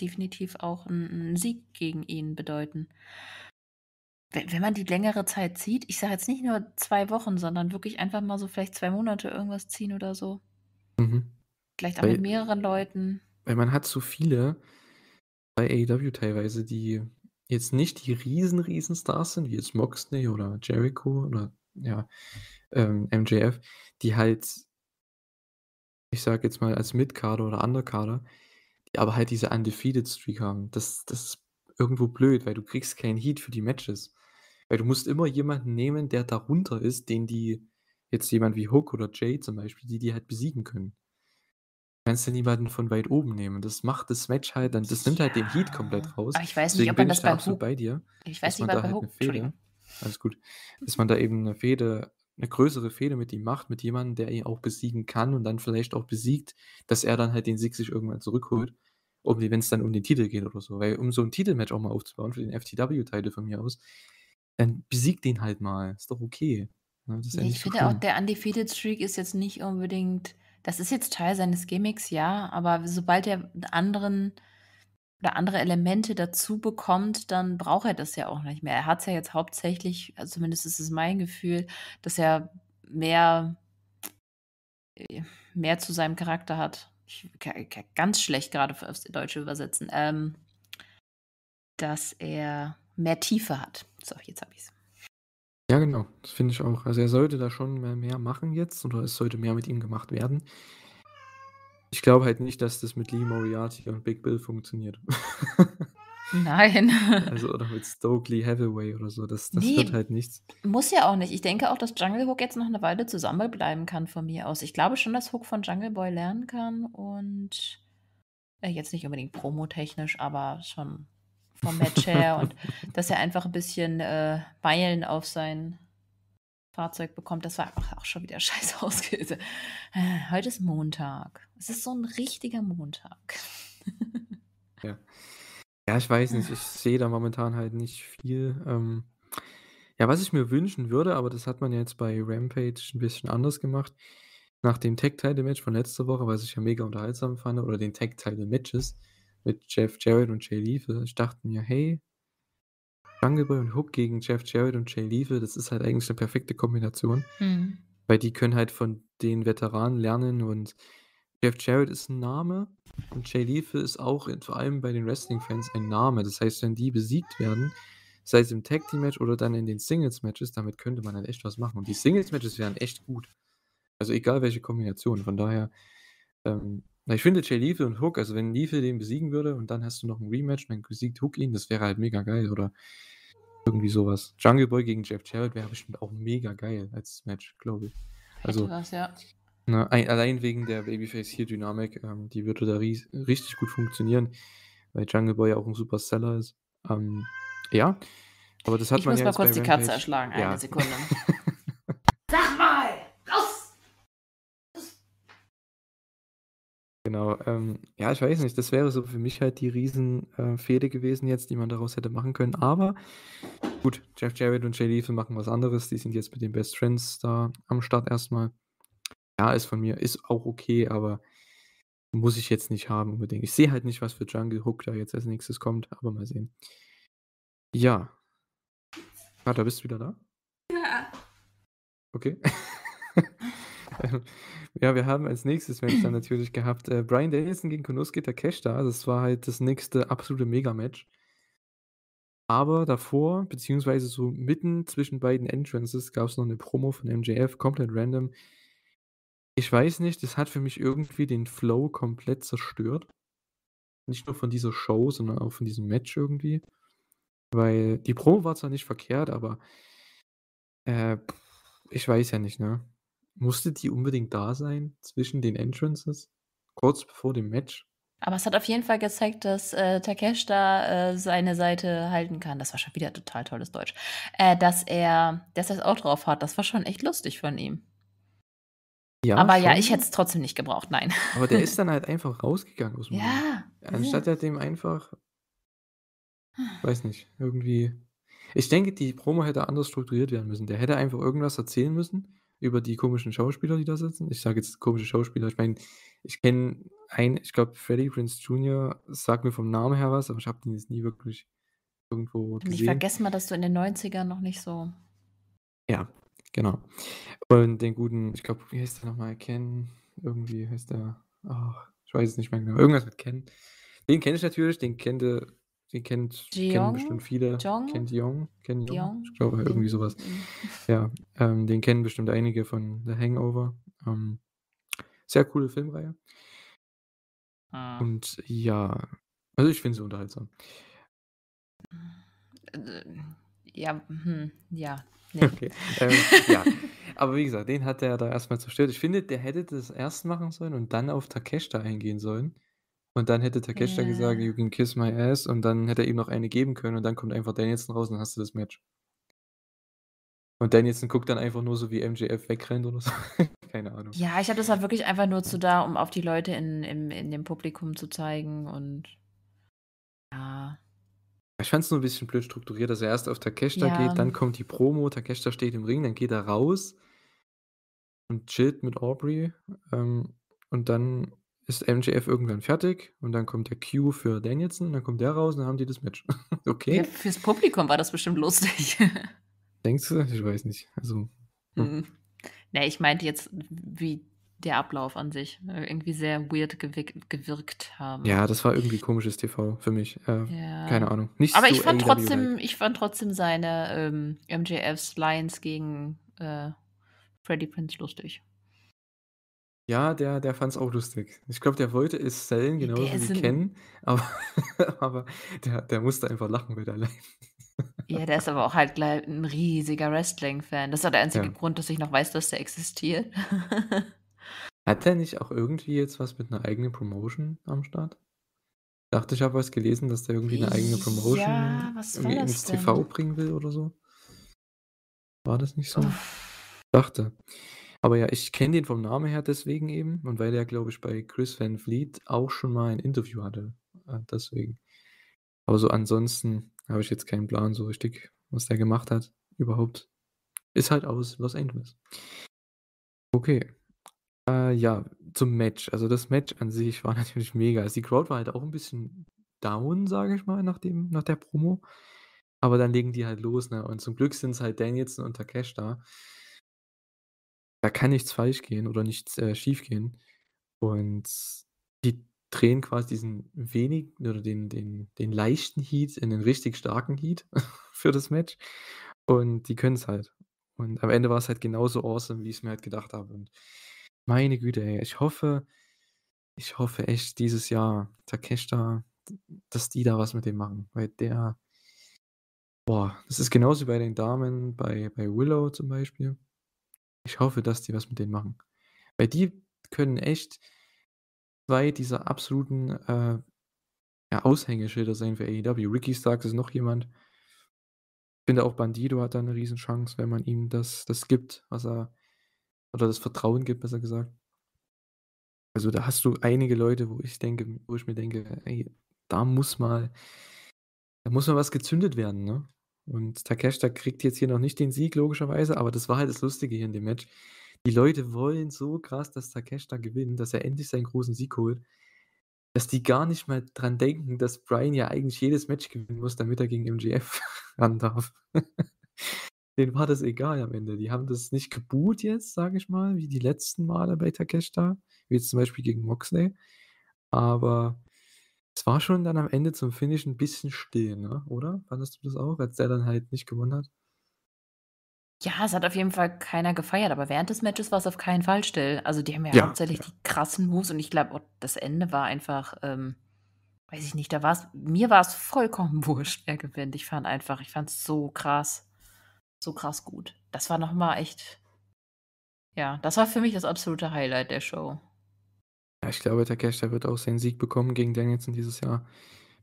definitiv auch einen, einen Sieg gegen ihn bedeuten. Wenn, wenn man die längere Zeit zieht, ich sage jetzt nicht nur zwei Wochen, sondern wirklich einfach mal so vielleicht zwei Monate irgendwas ziehen oder so. Mhm. Vielleicht auch weil, mit mehreren Leuten. Weil man hat so viele bei AEW teilweise, die jetzt nicht die riesen, riesen Stars sind, wie jetzt Moxley oder Jericho oder ja, ähm, MJF, die halt, ich sage jetzt mal als Mid-Kader oder Underkader, die aber halt diese Undefeated Streak haben. Das, das ist irgendwo blöd, weil du kriegst keinen Heat für die Matches. Weil du musst immer jemanden nehmen, der darunter ist, den die jetzt jemand wie Hook oder Jay zum Beispiel, die die halt besiegen können. Du kannst ja niemanden von weit oben nehmen. Das macht das Match halt, dann, das nimmt halt den Heat komplett raus. Aber ich weiß nicht, Deswegen ob man das bei Hook... bei dir. Ich weiß nicht, man da bei halt Hook... Fehde, alles gut. Dass man da eben eine Fehde, eine größere Fehde mit ihm macht, mit jemandem, der ihn auch besiegen kann und dann vielleicht auch besiegt, dass er dann halt den Sieg sich irgendwann zurückholt um wenn es dann um den Titel geht oder so. Weil um so ein Titelmatch auch mal aufzubauen, für den FTW-Titel von mir aus, dann besiegt den halt mal. Ist doch okay. Ne? Das ist ja, ja ich finde so auch, der Undefeated Streak ist jetzt nicht unbedingt. Das ist jetzt Teil seines Gimmicks, ja, aber sobald er anderen oder andere Elemente dazu bekommt, dann braucht er das ja auch nicht mehr. Er hat es ja jetzt hauptsächlich, also zumindest ist es mein Gefühl, dass er mehr, äh, mehr zu seinem Charakter hat. Ich kann ganz schlecht gerade aufs Deutsche übersetzen. Ähm, dass er mehr Tiefe hat. So, jetzt habe ich es. Ja, genau. Das finde ich auch. Also er sollte da schon mehr machen jetzt oder es sollte mehr mit ihm gemacht werden. Ich glaube halt nicht, dass das mit Lee Moriarty und Big Bill funktioniert. Nein. Also oder mit Stokely Hathaway oder so. Das, das nee, wird halt nichts. Muss ja auch nicht. Ich denke auch, dass Jungle Hook jetzt noch eine Weile zusammenbleiben kann von mir aus. Ich glaube schon, dass Hook von Jungle Boy lernen kann und äh, jetzt nicht unbedingt promotechnisch, aber schon vom Match her und dass er einfach ein bisschen äh, Meilen auf sein Fahrzeug bekommt. Das war einfach auch schon wieder scheiß ausgeht. Äh, heute ist Montag. Es ist so ein richtiger Montag. ja. ja, ich weiß nicht. Ich sehe da momentan halt nicht viel. Ähm, ja, was ich mir wünschen würde, aber das hat man ja jetzt bei Rampage ein bisschen anders gemacht. Nach dem tag teil match von letzter Woche, was ich ja mega unterhaltsam fand, oder den tag teil matches mit Jeff Jarrett und Jay Lethal. Ich dachte mir, hey, Jungle Boy und Hook gegen Jeff Jarrett und Jay Lethal, das ist halt eigentlich eine perfekte Kombination, mhm. weil die können halt von den Veteranen lernen und Jeff Jarrett ist ein Name und Jay Lethal ist auch vor allem bei den Wrestling-Fans ein Name. Das heißt, wenn die besiegt werden, sei es im Tag Team Match oder dann in den Singles Matches, damit könnte man halt echt was machen. Und die Singles Matches wären echt gut. Also egal welche Kombination. Von daher ähm, ich finde Jay Lethal und Hook, also wenn Lethal den besiegen würde und dann hast du noch ein Rematch, dann besiegt Hook ihn, das wäre halt mega geil oder irgendwie sowas. Jungle Boy gegen Jeff Jarrett wäre bestimmt auch mega geil als Match, glaube ich. Also, was, ja. na, ne, allein wegen der Babyface hier Dynamik, ähm, die würde da ries- richtig gut funktionieren, weil Jungle Boy ja auch ein super Seller ist. Ähm, ja, aber das hat ich man muss mal kurz die Katze erschlagen, ja. eine Sekunde. genau. Ähm, ja, ich weiß nicht, das wäre so für mich halt die Riesenfehde äh, gewesen jetzt, die man daraus hätte machen können. Aber gut, Jeff Jarrett und Jay Lethal machen was anderes. Die sind jetzt mit den Best Friends da am Start erstmal. Ja, ist von mir, ist auch okay, aber muss ich jetzt nicht haben unbedingt. Ich sehe halt nicht, was für Jungle Hook da jetzt als nächstes kommt, aber mal sehen. Ja. Ah, da bist du wieder da? Ja. Okay. Ja, wir haben als nächstes Match dann natürlich gehabt äh, Brian Danielson gegen Konosuke Takeshita. Das also war halt das nächste absolute Mega-Match. Aber davor, beziehungsweise so mitten zwischen beiden Entrances, gab es noch eine Promo von MJF, komplett random. Ich weiß nicht, das hat für mich irgendwie den Flow komplett zerstört. Nicht nur von dieser Show, sondern auch von diesem Match irgendwie. Weil die Promo war zwar nicht verkehrt, aber äh, ich weiß ja nicht, ne? Musste die unbedingt da sein zwischen den Entrances? Kurz vor dem Match? Aber es hat auf jeden Fall gezeigt, dass äh, Takesh da äh, seine Seite halten kann. Das war schon wieder total tolles Deutsch. Äh, dass er das auch drauf hat. Das war schon echt lustig von ihm. Ja, aber schon. ja, ich hätte es trotzdem nicht gebraucht, nein. Aber der ist dann halt einfach rausgegangen aus dem Ja. Moment. Anstatt ja. er dem einfach, weiß nicht, irgendwie. Ich denke, die Promo hätte anders strukturiert werden müssen. Der hätte einfach irgendwas erzählen müssen über die komischen Schauspieler, die da sitzen. Ich sage jetzt komische Schauspieler. Ich meine, ich kenne einen, ich glaube, Freddie Prince Jr. sagt mir vom Namen her was, aber ich habe den jetzt nie wirklich irgendwo gesehen. Ich vergesse mal, dass du in den 90ern noch nicht so. Ja, genau. Und den guten, ich glaube, wie heißt der nochmal? Ken, irgendwie heißt der. Ach, oh, ich weiß es nicht mehr genau. Irgendwas mit Ken. Den kenne ich natürlich, den kannte Ihr kennt, kennen bestimmt viele. Jong? Kennt Jong? Kennt Jong? Jong? Ich glaube, irgendwie sowas. ja, ähm, den kennen bestimmt einige von The Hangover. Ähm, sehr coole Filmreihe. Ah. Und ja, also ich finde sie unterhaltsam. Äh, ja, hm, ja. Nee. Okay. Ähm, ja. Aber wie gesagt, den hat er da erstmal zerstört. Ich finde, der hätte das erst machen sollen und dann auf Takeshita eingehen sollen. Und dann hätte Takeshita yeah. gesagt, you can kiss my ass. Und dann hätte er ihm noch eine geben können. Und dann kommt einfach Danielson raus und dann hast du das Match. Und Danielson guckt dann einfach nur so, wie MJF wegrennt oder so. Keine Ahnung. Ja, ich habe das halt wirklich einfach nur zu da, um auf die Leute in, in, in dem Publikum zu zeigen und ja. Ich fand es nur ein bisschen blöd strukturiert, dass er erst auf Takeshita ja. geht, dann kommt die Promo, Takeshita steht im Ring, dann geht er raus und chillt mit Aubrey ähm, und dann ist MJF irgendwann fertig und dann kommt der Q für Danielson, dann kommt der raus und dann haben die das Match. okay. Ja, fürs Publikum war das bestimmt lustig. Denkst du? Ich weiß nicht. Also. Hm. Mm. Ne, ich meinte jetzt, wie der Ablauf an sich irgendwie sehr weird gewirk gewirkt haben. Ja, das war irgendwie komisches TV für mich. Äh, ja. Keine Ahnung. Nicht Aber so ich fand trotzdem, like. ich fand trotzdem seine ähm, MJFs Lions gegen äh, Freddy Prince lustig. Ja, der, der fand es auch lustig. Ich glaube, der wollte es sellen, genauso ist wie ein, Ken, aber, aber der, der musste einfach lachen mit allein. ja, der ist aber auch halt gleich ein riesiger Wrestling-Fan. Das war der einzige Ja. Grund, dass ich noch weiß, dass der existiert. Hat der nicht auch irgendwie jetzt was mit einer eigenen Promotion am Start? Dachte, ich habe was gelesen, dass der irgendwie eine eigene Promotion Ja, was ins TV bringen will oder so. War das nicht so? Uff. Dachte. Aber ja, ich kenne den vom Namen her deswegen eben und weil er, glaube ich, bei Chris Van Vliet auch schon mal ein Interview hatte. Äh, deswegen. Aber so ansonsten habe ich jetzt keinen Plan so richtig, was der gemacht hat. Überhaupt. Ist halt aus Los Angeles. Okay. Äh, ja, zum Match. Also das Match an sich war natürlich mega. Also die Crowd war halt auch ein bisschen down, sage ich mal, nach, dem, nach der Promo. Aber dann legen die halt los, ne? Und zum Glück sind es halt Danielson und Takesh da da kann nichts falsch gehen oder nichts äh, schief gehen. Und die drehen quasi diesen wenig oder den, den, den leichten Heat in den richtig starken Heat für das Match. Und die können es halt. Und am Ende war es halt genauso awesome, wie ich es mir halt gedacht habe. Und meine Güte, ey, ich hoffe, ich hoffe echt dieses Jahr, Takeshita, dass die da was mit dem machen. Weil der, boah, das ist genauso wie bei den Damen, bei, bei Willow zum Beispiel. Ich hoffe, dass die was mit denen machen. Weil die können echt zwei dieser absoluten äh, ja, Aushängeschilder sein für AEW. Ricky Starks ist noch jemand. Ich finde auch Bandido hat da eine Riesenchance, wenn man ihm das, das gibt, was er, oder das Vertrauen gibt, besser gesagt. Also da hast du einige Leute, wo ich denke, wo ich mir denke, ey, da muss mal, da muss mal was gezündet werden, ne? Und Takeshita kriegt jetzt hier noch nicht den Sieg, logischerweise, aber das war halt das Lustige hier in dem Match. Die Leute wollen so krass, dass Takeshita gewinnt, dass er endlich seinen großen Sieg holt, dass die gar nicht mal dran denken, dass Brian ja eigentlich jedes Match gewinnen muss, damit er gegen MGF ran darf. Denen war das egal am Ende. Die haben das nicht geboot jetzt, sage ich mal, wie die letzten Male bei Takeshita, wie jetzt zum Beispiel gegen Moxley. Aber es war schon dann am Ende zum Finish ein bisschen still, ne? oder? Fandest du das auch, als der dann halt nicht gewonnen hat? Ja, es hat auf jeden Fall keiner gefeiert, aber während des Matches war es auf keinen Fall still. Also die haben ja, ja hauptsächlich ja. die krassen Moves und ich glaube, oh, das Ende war einfach, ähm, weiß ich nicht, da war es, mir war es vollkommen wurscht, wer gewinnt. Ich fand einfach, ich fand es so krass, so krass gut. Das war nochmal echt, ja, das war für mich das absolute Highlight der Show. Ja, ich glaube, Takeshita wird auch seinen Sieg bekommen gegen Danielson dieses Jahr.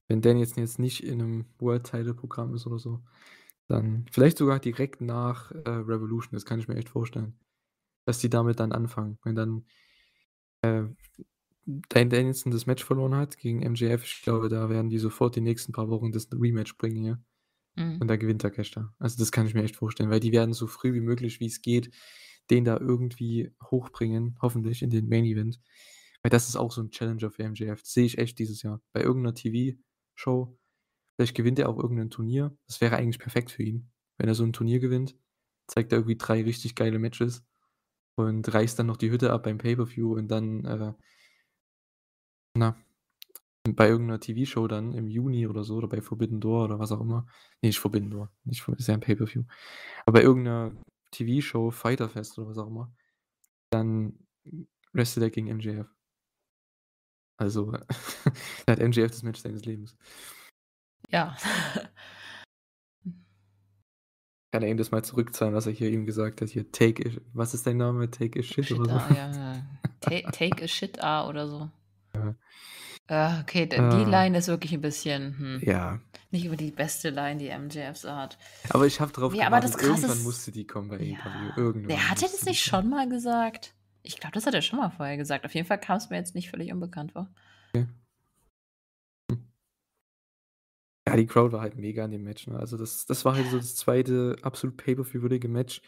Wenn Danielson jetzt nicht in einem World Title Programm ist oder so, dann vielleicht sogar direkt nach äh, Revolution, das kann ich mir echt vorstellen. Dass die damit dann anfangen. Wenn dann äh, Danielson das Match verloren hat gegen MJF, ich glaube, da werden die sofort die nächsten paar Wochen das Rematch bringen, hier. Mhm. Und da gewinnt Takeshita. Also das kann ich mir echt vorstellen, weil die werden so früh wie möglich, wie es geht, den da irgendwie hochbringen, hoffentlich in den Main Event. Weil das ist auch so ein Challenger für MJF. Das sehe ich echt dieses Jahr. Bei irgendeiner TV-Show. Vielleicht gewinnt er auch irgendein Turnier. Das wäre eigentlich perfekt für ihn. Wenn er so ein Turnier gewinnt, zeigt er irgendwie drei richtig geile Matches und reißt dann noch die Hütte ab beim Pay-Per-View und dann, äh, na, bei irgendeiner TV-Show dann im Juni oder so oder bei Forbidden Door oder was auch immer. Nee, nicht Forbidden Door. Nicht, ist ja ein Pay-Per-View. Aber bei irgendeiner TV-Show, Fighter Fest oder was auch immer, dann restet er gegen MJF. Also da hat MJF das Match seines Lebens. Ja. Kann er ihm das mal zurückzahlen, was er hier ihm gesagt hat? Hier, take a, was ist dein Name? Take a shit, shit oder so. Ah, ja, ja. Take, a shit A ah, oder so. Ja. Ah, okay, die ah. Line ist wirklich ein bisschen. Hm. Ja. Nicht über die beste Line, die MJFs hat. Aber ich habe drauf ja, gewartet, aber das irgendwann ist... musste die kommen bei AEW. Ja. Irgendwann. Der hat er das nicht schon mal gesagt? Ich glaube, das hat er schon mal vorher gesagt. Auf jeden Fall kam es mir jetzt nicht völlig unbekannt vor. Okay. Hm. Ja, die Crowd war halt mega in dem Match. Ne? Also das, das war halt so das zweite absolut pay-per-view-würdige Match.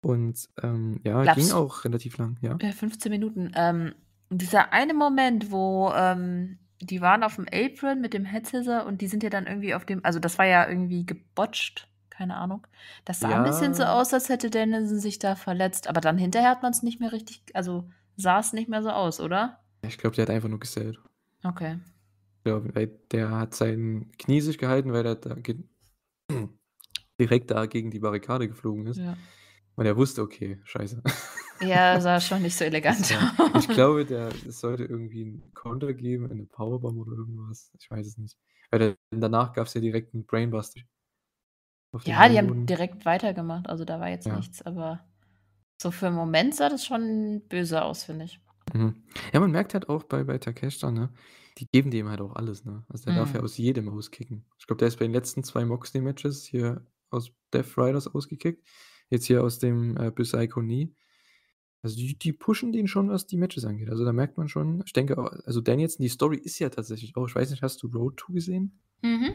Und ähm, ja, Glaubst ging auch relativ lang, ja. 15 Minuten. Ähm, dieser eine Moment, wo ähm, die waren auf dem Apron mit dem Head Scissor und die sind ja dann irgendwie auf dem, also das war ja irgendwie gebotcht keine Ahnung. Das sah ja. ein bisschen so aus, als hätte Dennison sich da verletzt. Aber dann hinterher hat man es nicht mehr richtig, also sah es nicht mehr so aus, oder? Ich glaube, der hat einfach nur gesellt. Okay. Ja, der hat sein Knie sich gehalten, weil er da direkt da gegen die Barrikade geflogen ist. Ja. Und er wusste, okay, scheiße. Ja, sah schon nicht so elegant aus. Ich glaube, der, es sollte irgendwie einen Konter geben, eine Powerbomb oder irgendwas. Ich weiß es nicht. Weil danach gab es ja direkt einen Brainbuster. Ja, die haben direkt weitergemacht, also da war jetzt ja. nichts, aber so für einen Moment sah das schon böse aus, finde ich. Mhm. Ja, man merkt halt auch bei, bei Takeshita, ne? Die geben dem halt auch alles, ne? Also der mhm. darf ja aus jedem auskicken. Ich glaube, der ist bei den letzten zwei Moxley-Matches hier aus Death Riders ausgekickt. Jetzt hier aus dem äh, Psycho Knee. Also die, die, pushen den schon, was die Matches angeht. Also da merkt man schon, ich denke, also Danielson, die Story ist ja tatsächlich auch, ich weiß nicht, hast du Road 2 gesehen? Mhm.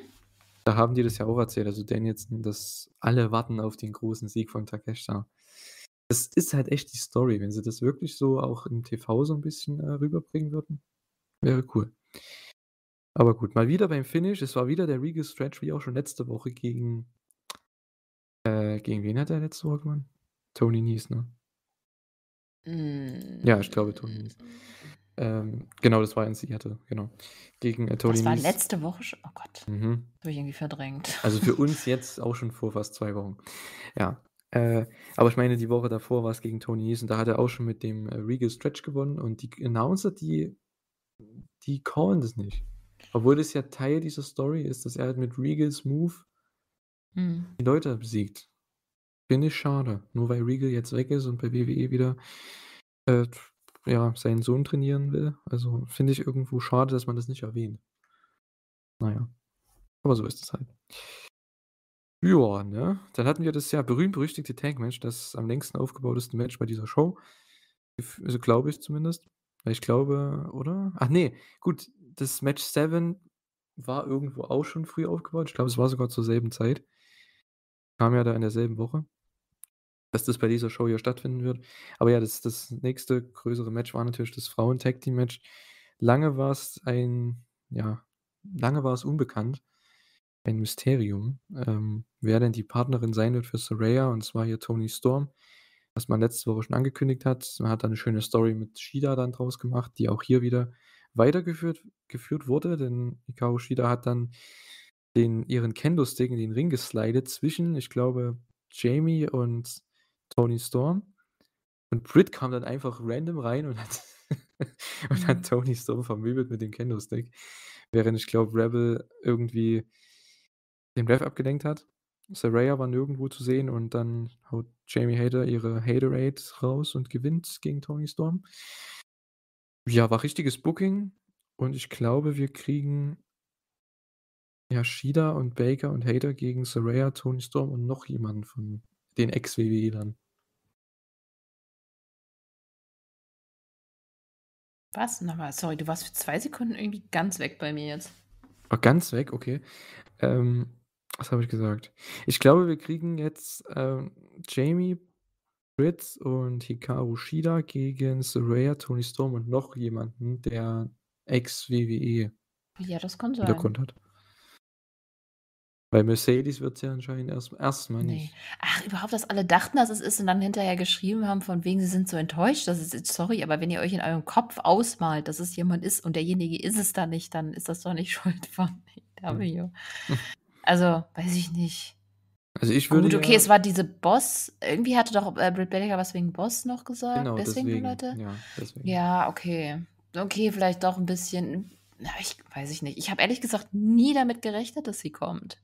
Da haben die das ja auch erzählt, also Danielson, dass alle warten auf den großen Sieg von Takeshita. Das ist halt echt die Story. Wenn sie das wirklich so auch im TV so ein bisschen äh, rüberbringen würden, wäre cool. Aber gut, mal wieder beim Finish. Es war wieder der Regal Stretch, wie auch schon letzte Woche gegen. Äh, gegen wen hat er letzte Woche gewonnen? Tony Nies, ne? Mm. Ja, ich glaube Tony Nies. Ähm, genau, das war ein sie hatte, genau. Gegen äh, Tony Das war Mies. letzte Woche schon. Oh Gott. Mhm. Das habe ich irgendwie verdrängt. Also für uns jetzt auch schon vor fast zwei Wochen. Ja. Äh, aber ich meine, die Woche davor war es gegen Tony Nies und da hat er auch schon mit dem äh, Regal Stretch gewonnen und die Announcer, die, die callen das nicht. Obwohl das ja Teil dieser Story ist, dass er halt mit Regals Move mhm. die Leute besiegt. Finde ich schade. Nur weil Regal jetzt weg ist und bei WWE wieder äh, ja, seinen Sohn trainieren will. Also finde ich irgendwo schade, dass man das nicht erwähnt. Naja. Aber so ist es halt. Ja, ne? Dann hatten wir das ja berühmt-berüchtigte Tank-Match, das am längsten aufgebauteste Match bei dieser Show. Also glaube ich zumindest. Ich glaube, oder? Ach nee, gut, das Match 7 war irgendwo auch schon früh aufgebaut. Ich glaube, es war sogar zur selben Zeit. Kam ja da in derselben Woche dass das bei dieser Show hier stattfinden wird. Aber ja, das, das nächste größere Match war natürlich das Frauen-Tag-Team-Match. Lange war es ein, ja, lange war es unbekannt, ein Mysterium, ähm, wer denn die Partnerin sein wird für Soraya, und zwar hier Tony Storm, was man letzte Woche schon angekündigt hat. Man hat da eine schöne Story mit Shida dann draus gemacht, die auch hier wieder weitergeführt geführt wurde, denn Hikaru Shida hat dann den, ihren Kendo-Stick in den Ring geslidet zwischen, ich glaube, Jamie und Tony Storm. Und Britt kam dann einfach random rein und hat, und hat mhm. Tony Storm vermöbelt mit dem Kendo-Stick. Während ich glaube, Rebel irgendwie den Rev abgelenkt hat. Saraya war nirgendwo zu sehen und dann haut Jamie Hader ihre Haterade raus und gewinnt gegen Tony Storm. Ja, war richtiges Booking und ich glaube, wir kriegen ja Shida und Baker und Hader gegen Saraya, Tony Storm und noch jemanden von den Ex-WWE dann. Was? Nochmal, sorry, du warst für zwei Sekunden irgendwie ganz weg bei mir jetzt. Oh, ganz weg, okay. Ähm, was habe ich gesagt? Ich glaube, wir kriegen jetzt ähm, Jamie, Fritz und Hikaru Shida gegen Soraya, Tony Storm und noch jemanden, der Ex-WWE ja, das kann sein. Hintergrund hat. Bei Mercedes wird es ja anscheinend erst, erstmal nee. nicht. Ach, überhaupt, dass alle dachten, dass es ist und dann hinterher geschrieben haben, von wegen, sie sind so enttäuscht, dass ist. Sorry, aber wenn ihr euch in eurem Kopf ausmalt, dass es jemand ist und derjenige ist es dann nicht, dann ist das doch nicht schuld von W. Hm. Also, weiß ich nicht. Also ich würde. Gut, okay, ja, es war diese Boss. Irgendwie hatte doch äh, Britt Baker was wegen Boss noch gesagt. Genau, deswegen, deswegen Leute. Ja, deswegen. ja, okay. Okay, vielleicht doch ein bisschen. Na, ich weiß ich nicht. Ich habe ehrlich gesagt nie damit gerechnet, dass sie kommt.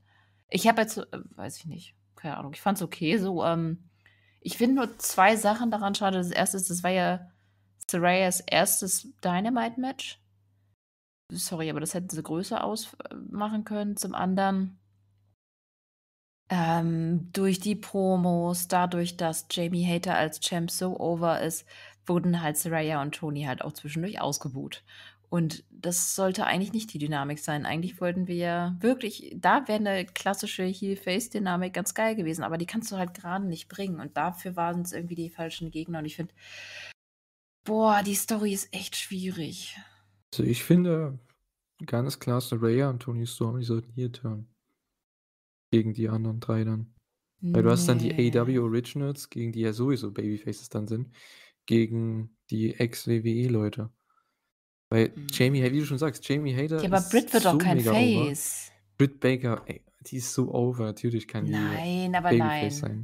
Ich habe jetzt, äh, weiß ich nicht, keine Ahnung, ich fand es okay. So, ähm, ich finde nur zwei Sachen daran schade. Das erste ist, das war ja Sarayas erstes Dynamite-Match. Sorry, aber das hätten sie größer ausmachen äh, können. Zum anderen, ähm, durch die Promos, dadurch, dass Jamie Hater als Champ so over ist, wurden halt Saraya und Tony halt auch zwischendurch ausgebuht. Und das sollte eigentlich nicht die Dynamik sein. Eigentlich wollten wir ja wirklich, da wäre eine klassische Heel-Face-Dynamik ganz geil gewesen, aber die kannst du halt gerade nicht bringen. Und dafür waren es irgendwie die falschen Gegner. Und ich finde, boah, die Story ist echt schwierig. Also ich finde, ganz klar, Raya und Tony Storm, die sollten hier turnen. Gegen die anderen drei dann. Nee. Weil du hast dann die AEW Originals, gegen die ja sowieso Babyfaces dann sind, gegen die Ex-WWE-Leute. Weil mhm. Jamie, wie du schon sagst, Jamie Hader. Ja, aber Britt wird so doch kein Face. Over. Britt Baker, ey, die ist so over. Natürlich kann die. Nein, aber Babyface nein. Sein.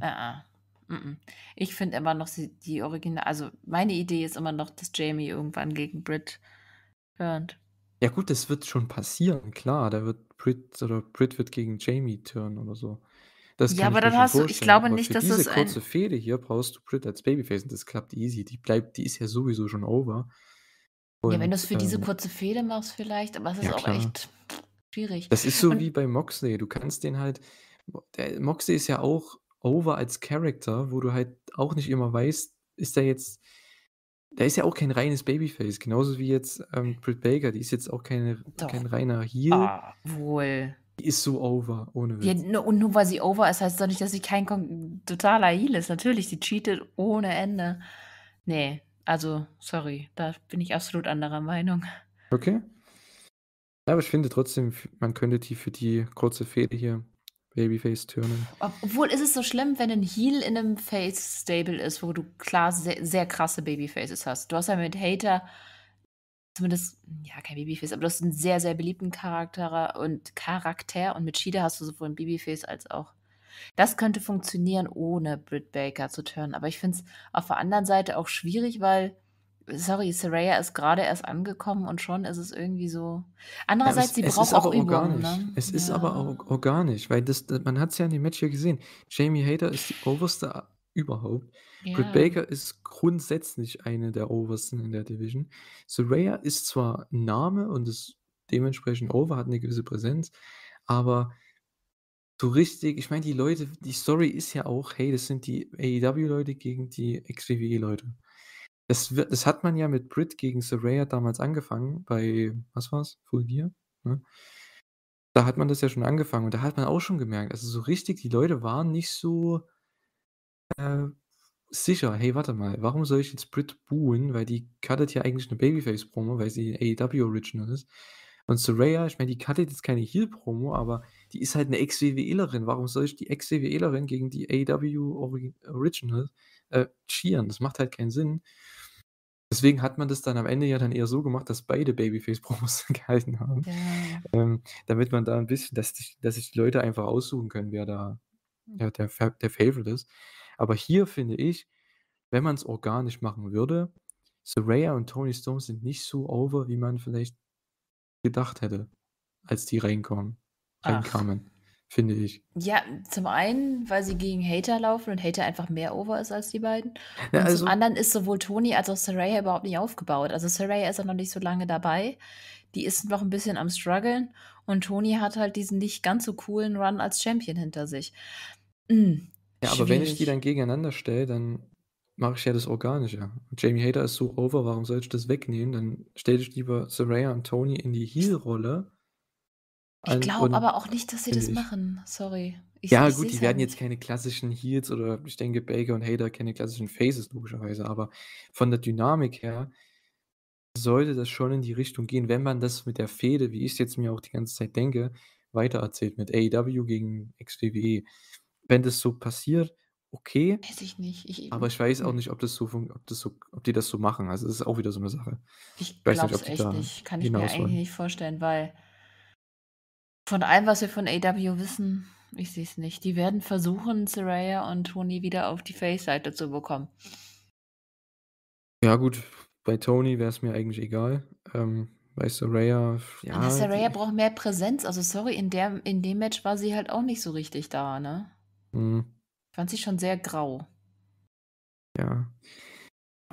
Uh -uh. Ich finde immer noch die, Original. Also, meine Idee ist immer noch, dass Jamie irgendwann gegen Britt turnt. Ja, gut, das wird schon passieren, klar. Da wird Brit oder Brit wird gegen Jamie turnen oder so. Das ja, aber dann hast du, ich glaube aber nicht, dass das. Diese kurze ein... Fehde hier brauchst du Britt als Babyface und das klappt easy. Die bleibt, die ist ja sowieso schon over. Und, ja, wenn du es für ähm, diese kurze Fehde machst, vielleicht, aber es ist ja, auch klar. echt schwierig. Das ist so und, wie bei Moxley. Du kannst den halt. Der Moxley ist ja auch over als Character, wo du halt auch nicht immer weißt, ist er jetzt. Da ist ja auch kein reines Babyface, genauso wie jetzt ähm, Britt Baker, die ist jetzt auch keine, kein reiner Heal. Ah, wohl. Die ist so over, ohne Witz. Ja, und nur weil sie over ist, heißt das doch nicht, dass sie kein totaler Heal ist. Natürlich, sie cheatet ohne Ende. Nee. Also, sorry, da bin ich absolut anderer Meinung. Okay. Ja, aber ich finde trotzdem, man könnte die für die kurze Fehde hier Babyface turnen. Obwohl ist es so schlimm, wenn ein Heal in einem Face stable ist, wo du klar sehr, sehr krasse Babyfaces hast. Du hast ja mit Hater zumindest, ja, kein Babyface, aber du hast einen sehr, sehr beliebten Charakter und Charakter und mit Shida hast du sowohl ein Babyface als auch das könnte funktionieren, ohne Britt Baker zu turnen. Aber ich finde es auf der anderen Seite auch schwierig, weil, sorry, Saraya ist gerade erst angekommen und schon ist es irgendwie so. Andererseits, ja, es, sie braucht auch Übung, organisch. Ne? Es ja. ist aber auch ne? organisch, weil das, man hat es ja in dem Match hier gesehen. Jamie Hader ist die oberste äh, überhaupt. Ja. Britt Baker ist grundsätzlich eine der obersten in der Division. Soraya ist zwar ein Name und ist dementsprechend over, hat eine gewisse Präsenz, aber so richtig, ich meine, die Leute, die Story ist ja auch, hey, das sind die AEW-Leute gegen die XWW-Leute. Das, das hat man ja mit Brit gegen Saraya damals angefangen, bei, was war's? Full Gear? Ne? Da hat man das ja schon angefangen und da hat man auch schon gemerkt, also so richtig, die Leute waren nicht so äh, sicher, hey, warte mal, warum soll ich jetzt Brit buhen? Weil die cuttet ja eigentlich eine Babyface-Promo, weil sie AEW-Original ist. Und Soraya, ich meine, die hatte jetzt keine Heal-Promo, aber die ist halt eine ex wwlerin Warum soll ich die ex wwlerin gegen die AW Original äh, cheeren? Das macht halt keinen Sinn. Deswegen hat man das dann am Ende ja dann eher so gemacht, dass beide Babyface-Promos gehalten haben. Ja. Ähm, damit man da ein bisschen, dass, die, dass sich die Leute einfach aussuchen können, wer da ja, hm. der, der Favorite ist. Aber hier finde ich, wenn man es organisch machen würde, Soraya und Tony Stone sind nicht so over, wie man vielleicht gedacht hätte, als die reinkommen, reinkamen, finde ich. Ja, zum einen, weil sie gegen Hater laufen und Hater einfach mehr over ist als die beiden. Ja, also, zum anderen ist sowohl Toni als auch Saraya überhaupt nicht aufgebaut. Also Saraya ist auch noch nicht so lange dabei. Die ist noch ein bisschen am struggeln und Toni hat halt diesen nicht ganz so coolen Run als Champion hinter sich. Mhm. Ja, aber Schwierig. wenn ich die dann gegeneinander stelle, dann mache ich ja das Organische. Jamie Hader ist so over, warum soll ich das wegnehmen? Dann stelle ich lieber Saraya und Tony in die heel rolle Ich glaube aber auch nicht, dass sie das ich. machen. Sorry. Ich, ja, ich gut, die werden nicht. jetzt keine klassischen Heels oder ich denke, Baker und Hader keine klassischen Faces, logischerweise. Aber von der Dynamik her sollte das schon in die Richtung gehen, wenn man das mit der Fehde, wie ich es jetzt mir auch die ganze Zeit denke, weitererzählt mit AEW gegen XWWE. Wenn das so passiert, okay. Weiß ich nicht. Ich, aber ich weiß auch hm. nicht, ob das so, ob das so, ob die das so machen. Also es ist auch wieder so eine Sache. Ich, ich glaube es echt nicht. Kann ich mir eigentlich nicht vorstellen, weil von allem, was wir von AW wissen, ich sehe es nicht. Die werden versuchen, Saraya und Tony wieder auf die Face-Seite zu bekommen. Ja, gut. Bei Tony wäre es mir eigentlich egal. Ähm, bei Saraya. Ja, Aber Saraya braucht mehr Präsenz. Also, sorry, in, der, in dem Match war sie halt auch nicht so richtig da, ne? Mhm. Fand sie schon sehr grau. Ja.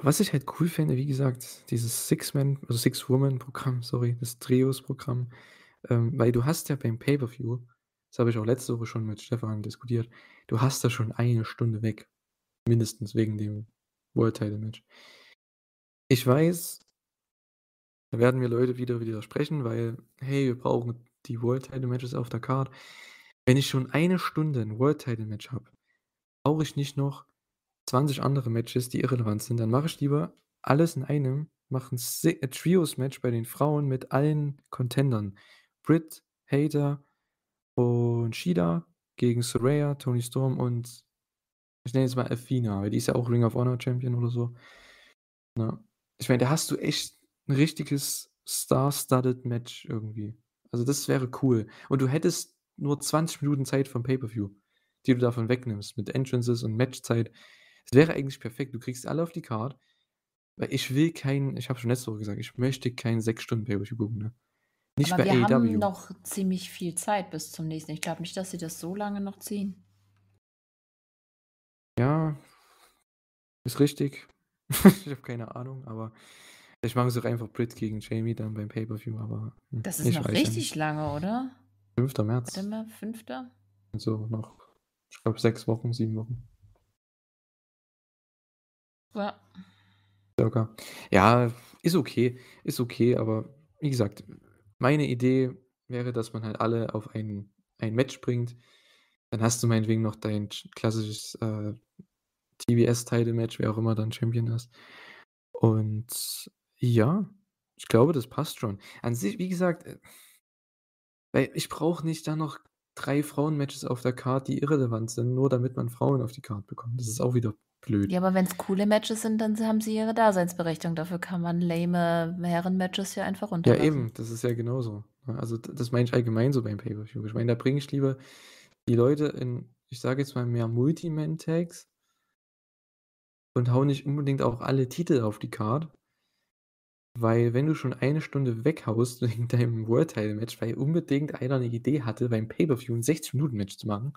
Was ich halt cool fände, wie gesagt, dieses Six-Man, also Six-Woman-Programm, sorry, das Trios-Programm, ähm, weil du hast ja beim Pay-Per-View, das habe ich auch letzte Woche schon mit Stefan diskutiert, du hast da schon eine Stunde weg. Mindestens wegen dem World Title Match. Ich weiß, da werden mir Leute wieder widersprechen, weil, hey, wir brauchen die World Title Matches auf der Card. Wenn ich schon eine Stunde ein World Title Match habe, brauche ich nicht noch 20 andere Matches, die irrelevant sind. Dann mache ich lieber alles in einem, mache ein äh, Trios-Match bei den Frauen mit allen Contendern. Brit, Hater und Shida gegen Soraya, Tony Storm und ich nenne jetzt mal Athena, weil die ist ja auch Ring of Honor Champion oder so. Na, ich meine, da hast du echt ein richtiges star-studded Match irgendwie. Also das wäre cool. Und du hättest nur 20 Minuten Zeit vom Pay-Per-View die du davon wegnimmst, mit Entrances und Matchzeit. Es wäre eigentlich perfekt. Du kriegst alle auf die Card. Weil ich will keinen, ich habe schon letzte Woche gesagt, ich möchte keinen 6-Stunden-Pay-Per-View gucken. Ne? Nicht Aber bei wir AEW. haben e noch ziemlich viel Zeit bis zum nächsten. Ich glaube nicht, dass sie das so lange noch ziehen. Ja, ist richtig. ich habe keine Ahnung, aber ich mache es auch einfach Brit gegen Jamie dann beim Pay-Per-View, aber. Hm, das ist noch richtig nicht. lange, oder? 5. März. Warte mal, 5. So, noch ich glaube, sechs Wochen, sieben Wochen. Ja. Circa. Ja, ist okay. Ist okay, aber wie gesagt, meine Idee wäre, dass man halt alle auf ein, ein Match bringt. Dann hast du meinetwegen noch dein klassisches äh, TBS-Title-Match, wer auch immer dann Champion hast. Und ja, ich glaube, das passt schon. An sich, wie gesagt, äh, weil ich brauche nicht da noch drei Frauenmatches auf der Card, die irrelevant sind, nur damit man Frauen auf die Card bekommt. Das ist auch wieder blöd. Ja, aber wenn es coole Matches sind, dann haben sie ihre Daseinsberechtigung. Dafür kann man lame Herren-Matches ja einfach runter. Ja, eben, das ist ja genauso. Also das meine ich allgemein so beim Pay-Per-View. Ich meine, da bringe ich lieber die Leute in, ich sage jetzt mal mehr Multiman-Tags und hau nicht unbedingt auch alle Titel auf die Card, weil wenn du schon eine Stunde weghaust wegen deinem World Title Match, weil unbedingt einer eine Idee hatte, beim Pay-Per-View ein 60 Minuten Match zu machen.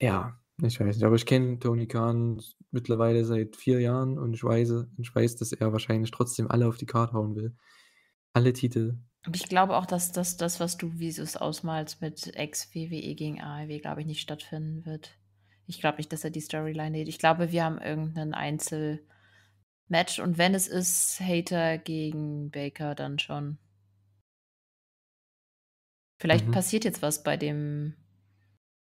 Ja, ich weiß nicht, aber ich kenne Tony Khan mittlerweile seit vier Jahren und ich weiß, ich weiß, dass er wahrscheinlich trotzdem alle auf die Karte hauen will. Alle Titel. Und ich glaube auch, dass das, das was du wie es ausmalst mit Ex-WWE gegen AEW, glaube ich, nicht stattfinden wird. Ich glaube nicht, dass er die Storyline lädt. Ich glaube, wir haben irgendeinen Einzel- Match und wenn es ist, Hater gegen Baker dann schon. Vielleicht mhm. passiert jetzt was bei dem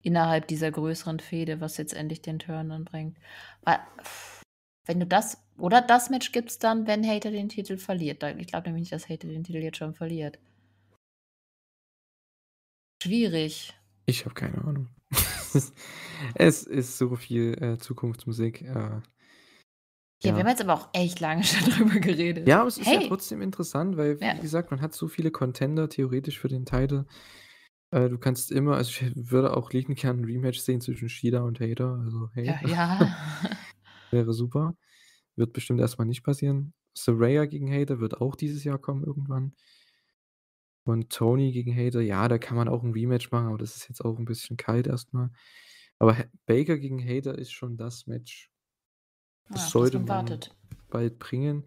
innerhalb dieser größeren Fehde, was jetzt endlich den Turn dann bringt. Weil, wenn du das, oder das Match gibt es dann, wenn Hater den Titel verliert. Ich glaube nämlich nicht, dass Hater den Titel jetzt schon verliert. Schwierig. Ich habe keine Ahnung. es ist so viel äh, Zukunftsmusik. Äh, ja, ja, wir haben jetzt aber auch echt lange schon drüber geredet. Ja, aber es ist hey. ja trotzdem interessant, weil, wie ja. gesagt, man hat so viele Contender theoretisch für den Titel. Äh, du kannst immer, also ich würde auch liegen gerne ein Rematch sehen zwischen Shida und Hater. Also, hey. Ja. ja. Wäre super. Wird bestimmt erstmal nicht passieren. Saraya gegen Hater wird auch dieses Jahr kommen irgendwann. Und Tony gegen Hater, ja, da kann man auch ein Rematch machen, aber das ist jetzt auch ein bisschen kalt erstmal. Aber Baker gegen Hater ist schon das Match, das ja, sollte man wartet. bald bringen.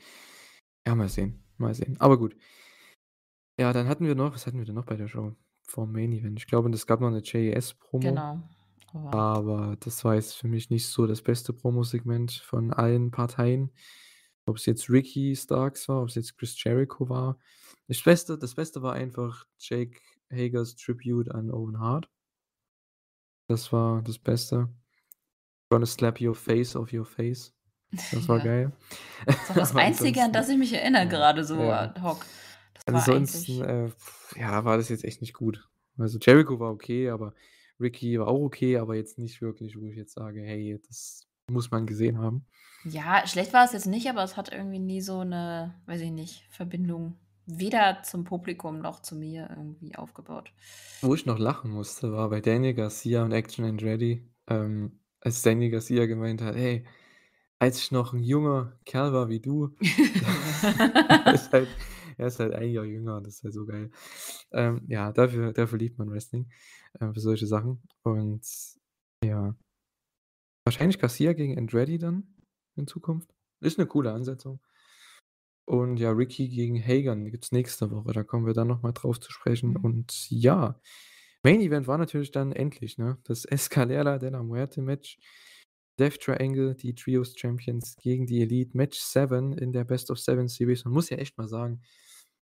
Ja, mal sehen. Mal sehen. Aber gut. Ja, dann hatten wir noch, was hatten wir denn noch bei der Show? Vom Main Event. Ich glaube, es gab noch eine JES-Promo. Genau. Aber, aber das war jetzt für mich nicht so das beste Promo-Segment von allen Parteien. Ob es jetzt Ricky Starks war, ob es jetzt Chris Jericho war. Das Beste, das Beste war einfach Jake Hagers Tribute an Owen Hart. Das war das Beste. Gonna slap your face off your face. Das war ja. geil. Das war das Einzige, an das ich mich erinnere, gerade so ja. ad hoc. Das ansonsten, äh, ja, war das jetzt echt nicht gut. Also Jericho war okay, aber Ricky war auch okay, aber jetzt nicht wirklich, wo ich jetzt sage, hey, das muss man gesehen haben. Ja, schlecht war es jetzt nicht, aber es hat irgendwie nie so eine, weiß ich nicht, Verbindung weder zum Publikum noch zu mir irgendwie aufgebaut. Wo ich noch lachen musste, war bei Daniel Garcia und Action and Ready, ähm, als Daniel Garcia gemeint hat, hey, als ich noch ein junger Kerl war wie du, er, ist halt, er ist halt ein Jahr jünger, das ist halt so geil. Ähm, ja, dafür, dafür liebt man Wrestling, äh, für solche Sachen. Und ja, wahrscheinlich Garcia gegen Andretti dann in Zukunft. Ist eine coole Ansetzung. Und ja, Ricky gegen Hagan gibt es nächste Woche. Da kommen wir dann nochmal drauf zu sprechen. Mhm. Und ja, Main Event war natürlich dann endlich, ne? Das Escalera de la Muerte Match Death Triangle, die Trios Champions gegen die Elite. Match 7 in der Best of Seven Series. Man muss ja echt mal sagen,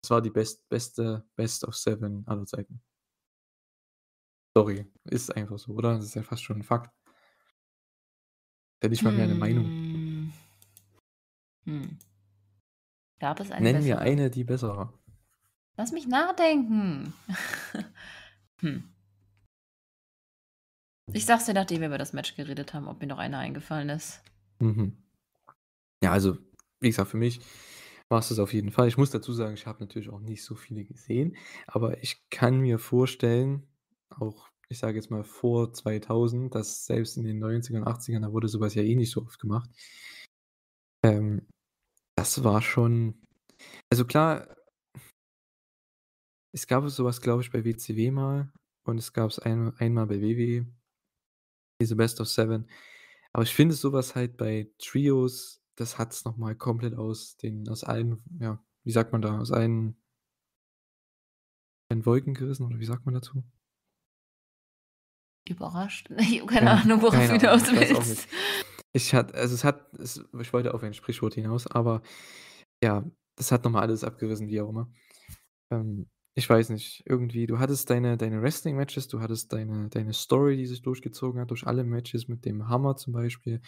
es war die best, beste Best of Seven aller Zeiten. Sorry, ist einfach so, oder? Das ist ja fast schon ein Fakt. Hätte ich mal mehr eine Meinung. Hm. hm. Gab es eine Nenn bessere? mir eine, die besser war. Lass mich nachdenken. hm. Ich sag's dir, nachdem wir über das Match geredet haben, ob mir noch einer eingefallen ist. Mhm. Ja, also, wie gesagt, für mich war es das auf jeden Fall. Ich muss dazu sagen, ich habe natürlich auch nicht so viele gesehen, aber ich kann mir vorstellen, auch, ich sage jetzt mal vor 2000, dass selbst in den 90ern, 80ern, da wurde sowas ja eh nicht so oft gemacht. Ähm, das war schon, also klar, es gab sowas, glaube ich, bei WCW mal und es gab es ein, einmal bei WWE diese Best of Seven. Aber ich finde sowas halt bei Trios, das hat es nochmal komplett aus den, aus allen, ja, wie sagt man da, aus allen, allen Wolken gerissen oder wie sagt man dazu? Überrascht? Ich habe keine ja, Ahnung, worauf keine du wieder hinaus Ich hatte, also es hat, es, ich wollte auf ein Sprichwort hinaus, aber ja, das hat nochmal alles abgerissen, wie auch immer. Ähm, ich weiß nicht, irgendwie, du hattest deine, deine Wrestling-Matches, du hattest deine, deine Story, die sich durchgezogen hat, durch alle Matches mit dem Hammer zum Beispiel.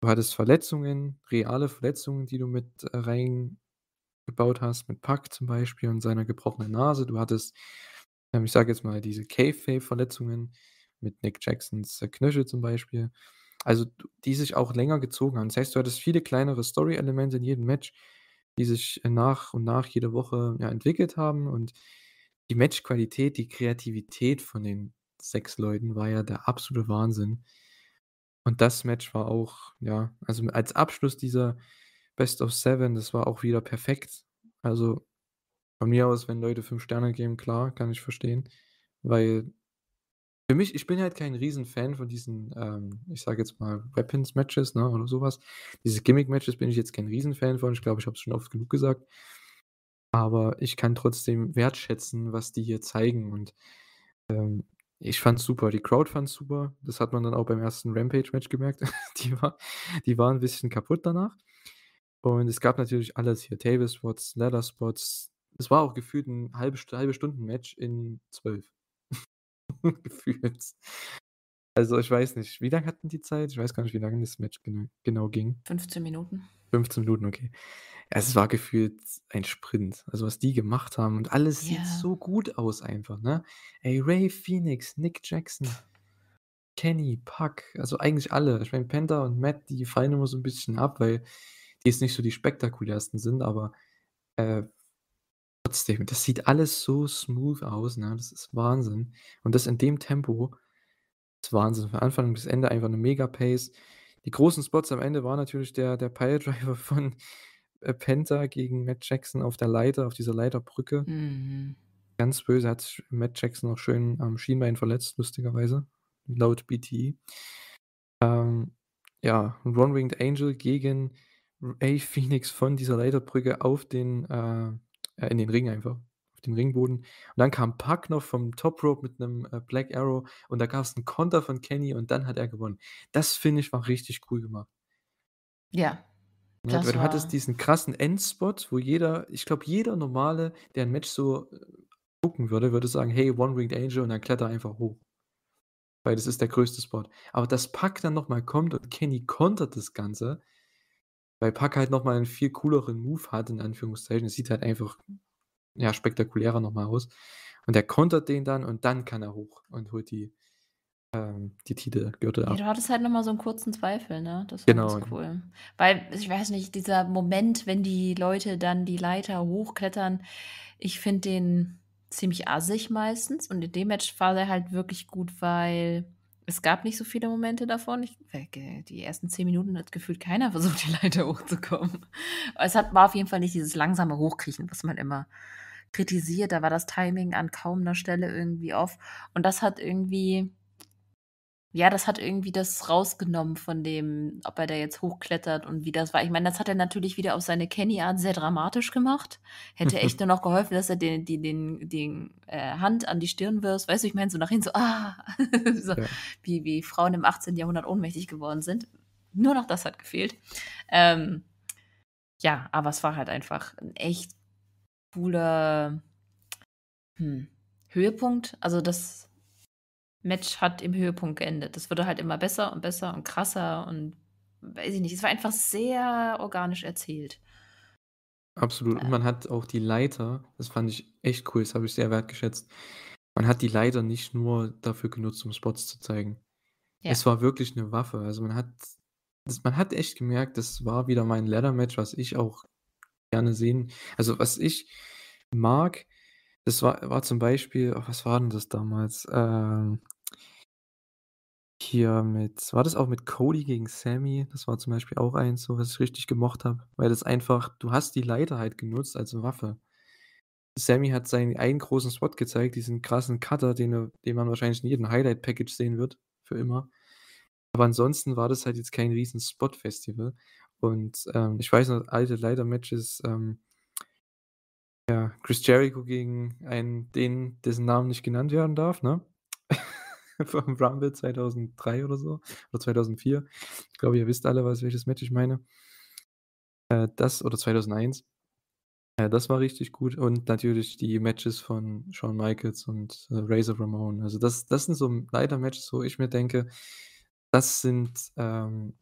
Du hattest Verletzungen, reale Verletzungen, die du mit äh, reingebaut hast, mit Pack zum Beispiel und seiner gebrochenen Nase. Du hattest, ähm, ich sage jetzt mal, diese K-Fape-Verletzungen mit Nick Jacksons äh, Knöchel zum Beispiel. Also, die sich auch länger gezogen haben. Das heißt, du hattest viele kleinere Story-Elemente in jedem Match die sich äh, nach und nach jede Woche ja, entwickelt haben. Und die Matchqualität, die Kreativität von den sechs Leuten war ja der absolute Wahnsinn. Und das Match war auch, ja, also als Abschluss dieser Best of Seven, das war auch wieder perfekt. Also von mir aus, wenn Leute fünf Sterne geben, klar, kann ich verstehen, weil für mich, ich bin halt kein Riesenfan von diesen, ähm, ich sage jetzt mal, Weapons-Matches ne, oder sowas. Diese Gimmick-Matches bin ich jetzt kein Riesenfan von. Ich glaube, ich habe es schon oft genug gesagt. Aber ich kann trotzdem wertschätzen, was die hier zeigen. Und ähm, ich fand's super. Die Crowd fand's super. Das hat man dann auch beim ersten Rampage-Match gemerkt. die, war, die war ein bisschen kaputt danach. Und es gab natürlich alles hier: Table-Spots, Ladder-Spots. Es war auch gefühlt ein halbe, halbe Stunden-Match in zwölf. gefühlt. Also ich weiß nicht, wie lange hatten die Zeit? Ich weiß gar nicht, wie lange das Match genau, genau ging. 15 Minuten. 15 Minuten, okay. Also, es war gefühlt ein Sprint. Also was die gemacht haben und alles yeah. sieht so gut aus einfach, ne? Ey, Ray Phoenix, Nick Jackson, Kenny, Puck, also eigentlich alle. Ich meine, Penta und Matt, die fallen immer so ein bisschen ab, weil die jetzt nicht so die spektakulärsten sind, aber äh, Trotzdem, das sieht alles so smooth aus, ne? Das ist Wahnsinn. Und das in dem Tempo ist Wahnsinn. Von Anfang bis Ende einfach eine Mega-Pace. Die großen Spots am Ende war natürlich der, der Pile-Driver von äh, Penta gegen Matt Jackson auf der Leiter, auf dieser Leiterbrücke. Mhm. Ganz böse hat Matt Jackson noch schön am ähm, Schienbein verletzt, lustigerweise. Laut BTE. Ähm, ja, Ron Winged Angel gegen Ray Phoenix von dieser Leiterbrücke auf den äh, äh, in den Ring einfach, auf den Ringboden. Und dann kam Puck noch vom Top Rope mit einem äh, Black Arrow und da gab es einen Konter von Kenny und dann hat er gewonnen. Das finde ich war richtig cool gemacht. Ja. ja du hattest diesen krassen Endspot, wo jeder, ich glaube, jeder normale, der ein Match so äh, gucken würde, würde sagen, hey, One Winged Angel und dann kletter einfach hoch. Weil das ist der größte Spot. Aber dass Puck dann nochmal kommt und Kenny kontert das Ganze, weil Pack halt nochmal einen viel cooleren Move hat, in Anführungszeichen. Es sieht halt einfach ja, spektakulärer nochmal aus. Und er kontert den dann und dann kann er hoch und holt die, ähm, die Titelgürtel ab. Ja, du hattest halt nochmal so einen kurzen Zweifel, ne? Das war genau. ganz cool. Weil, ich weiß nicht, dieser Moment, wenn die Leute dann die Leiter hochklettern, ich finde den ziemlich assig meistens. Und in dem Match war er halt wirklich gut, weil es gab nicht so viele Momente davon. Ich, die ersten zehn Minuten hat gefühlt keiner versucht, die Leiter hochzukommen. es hat, war auf jeden Fall nicht dieses langsame Hochkriechen, was man immer kritisiert. Da war das Timing an kaum einer Stelle irgendwie off. Und das hat irgendwie ja, das hat irgendwie das rausgenommen von dem, ob er da jetzt hochklettert und wie das war. Ich meine, das hat er natürlich wieder auf seine Kenny-Art sehr dramatisch gemacht. Hätte echt nur noch geholfen, dass er den, den, den, den äh, Hand an die Stirn wirft. Weißt du, ich meine, so nach hinten so, ah, so, ja. wie, wie Frauen im 18. Jahrhundert ohnmächtig geworden sind. Nur noch das hat gefehlt. Ähm, ja, aber es war halt einfach ein echt cooler hm, Höhepunkt. Also das Match hat im Höhepunkt geendet. Das wurde halt immer besser und besser und krasser und weiß ich nicht. Es war einfach sehr organisch erzählt. Absolut. Und man hat auch die Leiter, das fand ich echt cool, das habe ich sehr wertgeschätzt. Man hat die Leiter nicht nur dafür genutzt, um Spots zu zeigen. Ja. Es war wirklich eine Waffe. Also man hat, das, man hat echt gemerkt, das war wieder mein leather match was ich auch gerne sehen. Also was ich mag, das war, war zum Beispiel, oh, was war denn das damals? Ähm, hier mit, war das auch mit Cody gegen Sammy? Das war zum Beispiel auch eins, so was ich richtig gemocht habe, weil das einfach, du hast die Leiter halt genutzt als Waffe. Sammy hat seinen einen großen Spot gezeigt, diesen krassen Cutter, den, den man wahrscheinlich in jedem Highlight-Package sehen wird, für immer. Aber ansonsten war das halt jetzt kein riesen Spot-Festival. Und ähm, ich weiß noch, alte Leiter-Matches, ähm, ja, Chris Jericho gegen einen, den, dessen Namen nicht genannt werden darf, ne? Vom Rumble 2003 oder so, oder 2004. Ich glaube, ihr wisst alle, was, welches Match ich meine. Äh, das, oder 2001. Ja, äh, das war richtig gut. Und natürlich die Matches von Shawn Michaels und äh, Razor Ramon. Also das, das sind so leider Matches, wo ich mir denke, das sind ähm,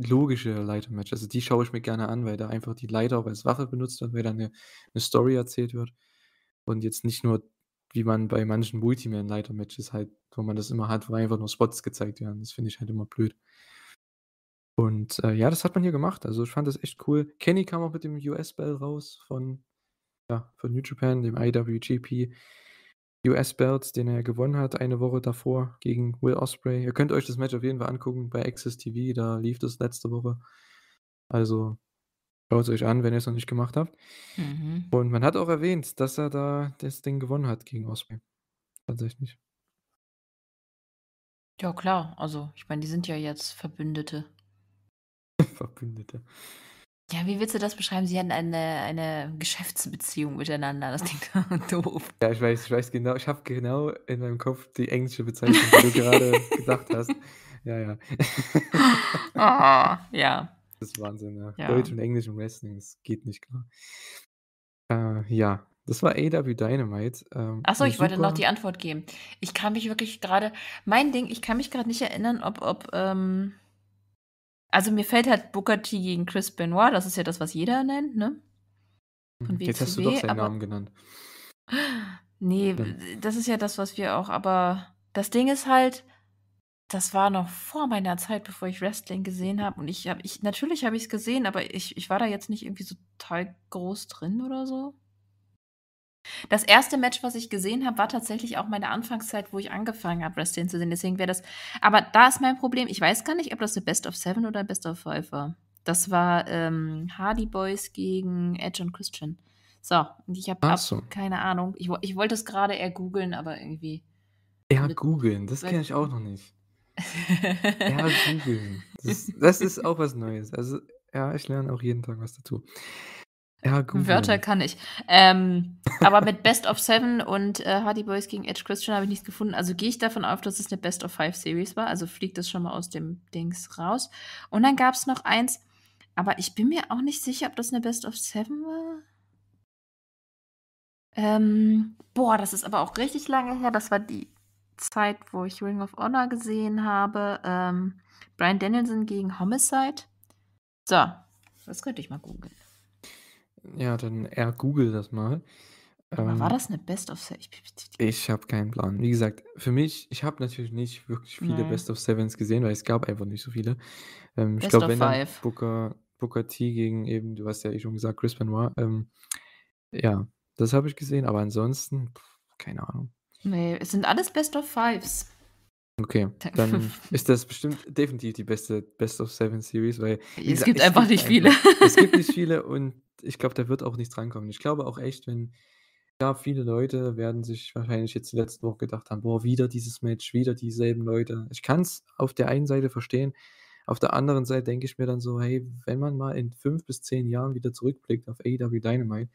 logische Leiter-Match. Also die schaue ich mir gerne an, weil da einfach die Leiter auch als Waffe benutzt wird, weil da eine, eine Story erzählt wird. Und jetzt nicht nur, wie man bei manchen Multiman-Leiter-Matches halt, wo man das immer hat, wo einfach nur Spots gezeigt werden. Das finde ich halt immer blöd. Und äh, ja, das hat man hier gemacht. Also ich fand das echt cool. Kenny kam auch mit dem US-Bell raus von, ja, von New Japan, dem IWGP us Belt, den er gewonnen hat eine Woche davor gegen Will Osprey. Ihr könnt euch das Match auf jeden Fall angucken bei Access TV, da lief das letzte Woche. Also schaut es euch an, wenn ihr es noch nicht gemacht habt. Mhm. Und man hat auch erwähnt, dass er da das Ding gewonnen hat gegen Osprey. Tatsächlich. Ja, klar. Also, ich meine, die sind ja jetzt Verbündete. Verbündete. Ja, wie willst du das beschreiben? Sie hatten eine, eine Geschäftsbeziehung miteinander. Das klingt doof. Ja, ich weiß, ich weiß genau, ich habe genau in meinem Kopf die englische Bezeichnung, die du gerade gesagt hast. Ja, ja. oh, ja. Das ist Wahnsinn, ja. ja. Deutsch und Englisch im Wrestling, das geht nicht klar. Äh, ja, das war AW Dynamite. Ähm, Achso, ich super... wollte noch die Antwort geben. Ich kann mich wirklich gerade, mein Ding, ich kann mich gerade nicht erinnern, ob, ob, ähm, also mir fällt halt Booker T gegen Chris Benoit, das ist ja das, was jeder nennt, ne? Von WCW, hm, Jetzt hast du doch seinen aber... Namen genannt. Nee, das ist ja das, was wir auch, aber das Ding ist halt, das war noch vor meiner Zeit, bevor ich Wrestling gesehen habe. Und ich habe, ich, natürlich habe ich es gesehen, aber ich, ich war da jetzt nicht irgendwie so total groß drin oder so. Das erste Match, was ich gesehen habe, war tatsächlich auch meine Anfangszeit, wo ich angefangen habe, Wrestling zu sehen. Deswegen wäre das. Aber da ist mein Problem. Ich weiß gar nicht, ob das eine Best of Seven oder Best of Five war. Das war ähm, Hardy Boys gegen Edge und Christian. So, und ich habe so. keine Ahnung. Ich, ich wollte es gerade eher googeln, aber irgendwie. Ja, googeln, das kenne ich auch noch nicht. ja, googeln. Das, das ist auch was Neues. Also, ja, ich lerne auch jeden Tag was dazu. Ja, gut. Wörter kann ich. Ähm, aber mit Best of Seven und äh, Hardy Boys gegen Edge Christian habe ich nichts gefunden. Also gehe ich davon auf, dass es eine Best of Five Series war. Also fliegt das schon mal aus dem Dings raus. Und dann gab es noch eins, aber ich bin mir auch nicht sicher, ob das eine Best of Seven war. Ähm, boah, das ist aber auch richtig lange her. Das war die Zeit, wo ich Ring of Honor gesehen habe. Ähm, Brian Danielson gegen Homicide. So, das könnte ich mal googeln. Ja, dann er google das mal. Ähm, war das eine Best of Seven? Ich habe keinen Plan. Wie gesagt, für mich, ich habe natürlich nicht wirklich viele nee. Best of Sevens gesehen, weil es gab einfach nicht so viele. Ähm, ich glaube, wenn dann Booker, Booker T gegen eben, du hast ja eh schon gesagt, Chris Benoit. Ähm, ja, das habe ich gesehen, aber ansonsten, pff, keine Ahnung. Nee, es sind alles Best of Fives. Okay, dann ist das bestimmt definitiv die beste Best of Seven Series, weil. Es gibt es einfach gibt nicht einfach, viele. es gibt nicht viele und ich glaube, da wird auch nichts rankommen. Ich glaube auch echt, wenn, ja, viele Leute werden sich wahrscheinlich jetzt die letzten Wochen gedacht haben, boah, wieder dieses Match, wieder dieselben Leute. Ich kann es auf der einen Seite verstehen, auf der anderen Seite denke ich mir dann so, hey, wenn man mal in fünf bis zehn Jahren wieder zurückblickt auf AEW Dynamite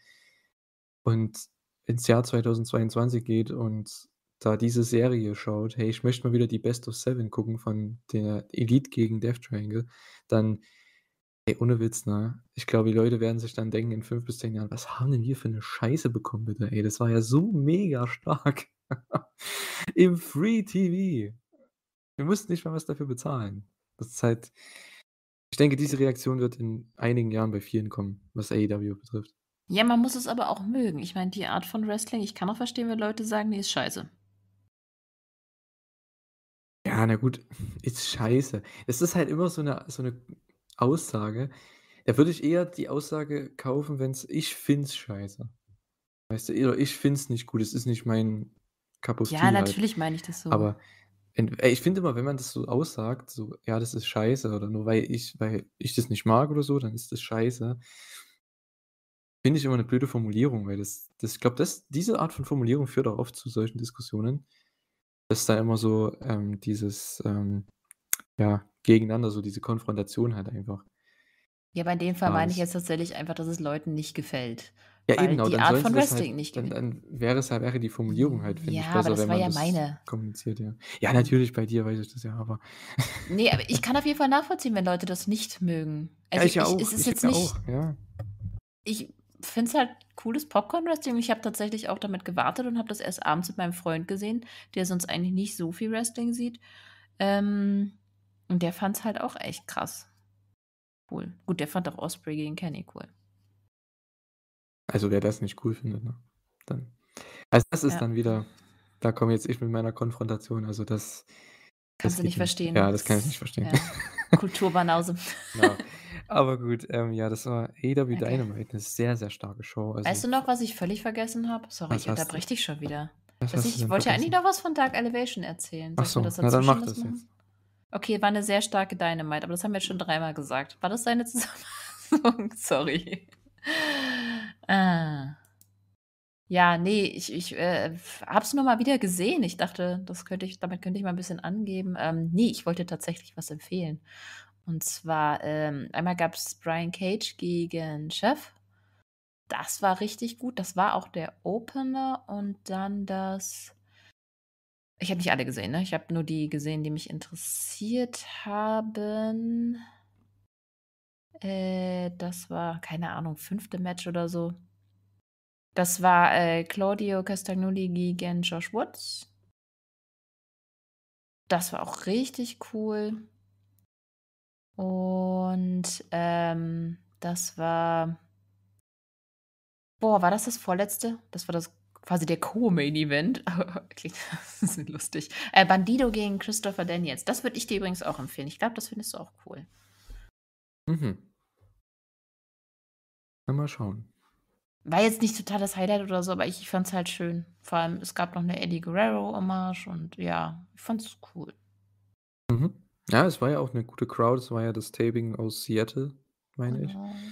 und ins Jahr 2022 geht und da diese Serie schaut, hey, ich möchte mal wieder die Best of Seven gucken von der Elite gegen Death Triangle, dann Ey, ohne Witz, ne? Ich glaube, die Leute werden sich dann denken in fünf bis zehn Jahren, was haben denn wir für eine Scheiße bekommen, bitte? Ey, das war ja so mega stark. Im Free TV. Wir mussten nicht mal was dafür bezahlen. Das ist halt. Ich denke, diese Reaktion wird in einigen Jahren bei vielen kommen, was AEW betrifft. Ja, man muss es aber auch mögen. Ich meine, die Art von Wrestling, ich kann auch verstehen, wenn Leute sagen, nee, ist scheiße. Ja, na gut, ist scheiße. Es ist halt immer so eine, so eine Aussage, da würde ich eher die Aussage kaufen, wenn es ich find's scheiße. Weißt du, oder ich find's nicht gut, es ist nicht mein Kapuzin. Ja, halt. natürlich halt. meine ich das so. Aber ey, ich finde immer, wenn man das so aussagt, so, ja, das ist scheiße, oder nur weil ich, weil ich das nicht mag oder so, dann ist das scheiße. Finde ich immer eine blöde Formulierung, weil das, das ich glaube, das, diese Art von Formulierung führt auch oft zu solchen Diskussionen, dass da immer so ähm, dieses, ähm, ja, gegeneinander, so diese Konfrontation halt einfach. Ja, bei dem Fall meine ich jetzt tatsächlich einfach, dass es Leuten nicht gefällt. Ja, weil eben, genau, die Art von halt Wrestling halt, nicht dann, dann wäre es halt, wäre die Formulierung halt, finde ja, ich, besser, aber das wenn war man ja meine. kommuniziert, ja. Ja, natürlich, bei dir weiß ich das ja, aber. nee, aber ich kann auf jeden Fall nachvollziehen, wenn Leute das nicht mögen. Also ja, ich, ich, auch. Es ist ich jetzt nicht, ja. Ich finde es halt cooles Popcorn-Wrestling. Ich habe tatsächlich auch damit gewartet und habe das erst abends mit meinem Freund gesehen, der sonst eigentlich nicht so viel Wrestling sieht. Ähm, und der fand es halt auch echt krass. Cool. Gut, der fand auch Osprey gegen Kenny cool. Also wer das nicht cool findet, ne? Dann. Also das ist ja. dann wieder, da komme jetzt ich mit meiner Konfrontation. Also das. Kannst das du nicht verstehen. Nicht. Ja, das kann ich nicht verstehen. Ja. Kulturbanause. ja. Genau. Aber gut, ähm, ja, das war AW e okay. Dynamite, eine sehr, sehr starke Show. Also, weißt du noch, was ich völlig vergessen habe? Sorry, ich unterbreche dich schon wieder. Was was ich wollte ja eigentlich noch was von Dark Elevation erzählen. Soll Ach so, dann mach das machen? jetzt. Okay, war eine sehr starke Dynamite, aber das haben wir jetzt schon dreimal gesagt. War das deine Zusammenfassung? Sorry. Ah. Ja, nee, ich, ich äh, hab's nur mal wieder gesehen. Ich dachte, das könnte ich, damit könnte ich mal ein bisschen angeben. Ähm, nee, ich wollte tatsächlich was empfehlen. Und zwar, ähm, einmal gab es Brian Cage gegen Chef. Das war richtig gut. Das war auch der Opener und dann das ich habe nicht alle gesehen, ne? Ich habe nur die gesehen, die mich interessiert haben. Äh, das war, keine Ahnung, fünfte Match oder so. Das war äh, Claudio Castagnoli gegen Josh Woods. Das war auch richtig cool. Und ähm, das war. Boah, war das das vorletzte? Das war das quasi der Co-Main-Event. Klingt das ist lustig. Äh, Bandido gegen Christopher Daniels. Das würde ich dir übrigens auch empfehlen. Ich glaube, das findest du auch cool. Mhm. Mal schauen. War jetzt nicht total das Highlight oder so, aber ich, ich fand es halt schön. Vor allem, es gab noch eine Eddie Guerrero-Hommage und ja, ich fand es cool. Mhm. Ja, es war ja auch eine gute Crowd. Es war ja das Taping aus Seattle, meine genau. ich.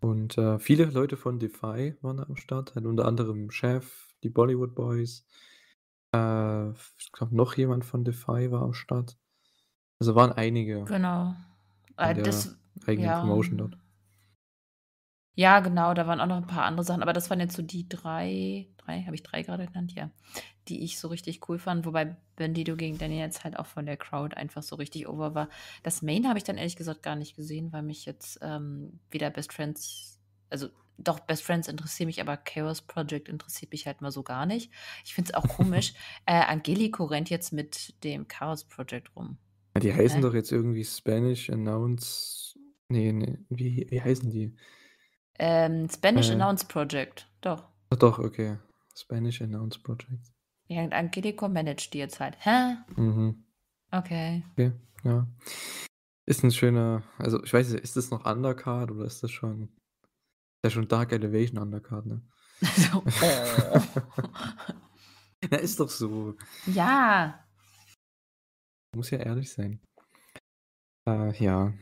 Und äh, viele Leute von Defy waren da am Start, halt unter anderem Chef, die Bollywood Boys. Äh, ich glaube, noch jemand von Defy war am Start. Also waren einige. Genau. Äh, das, eigene ja. Promotion dort. Ja, genau, da waren auch noch ein paar andere Sachen, aber das waren jetzt so die drei, drei, habe ich drei gerade genannt, ja, die ich so richtig cool fand, wobei Bandido gegen Danny jetzt halt auch von der Crowd einfach so richtig over war. Das Main habe ich dann ehrlich gesagt gar nicht gesehen, weil mich jetzt ähm, weder Best Friends, also doch, Best Friends interessiert mich, aber Chaos Project interessiert mich halt mal so gar nicht. Ich finde es auch komisch. äh, Angelico rennt jetzt mit dem Chaos Project rum. Ja, die heißen äh? doch jetzt irgendwie Spanish Announce. Nee, nee. Wie, wie heißen die? Ähm, Spanish äh. Announce Project, doch. Ach, doch, okay. Spanish Announce Project. Ja, und Angelico managt die jetzt halt. Hä? Mhm. Okay. Okay, ja. Ist ein schöner, also ich weiß nicht, ist das noch Undercard oder ist das schon Ne? ja schon Dark Elevation Undercard, ne? Also, äh. Na, ist doch so. Ja. Muss ja ehrlich sein. Äh, ja.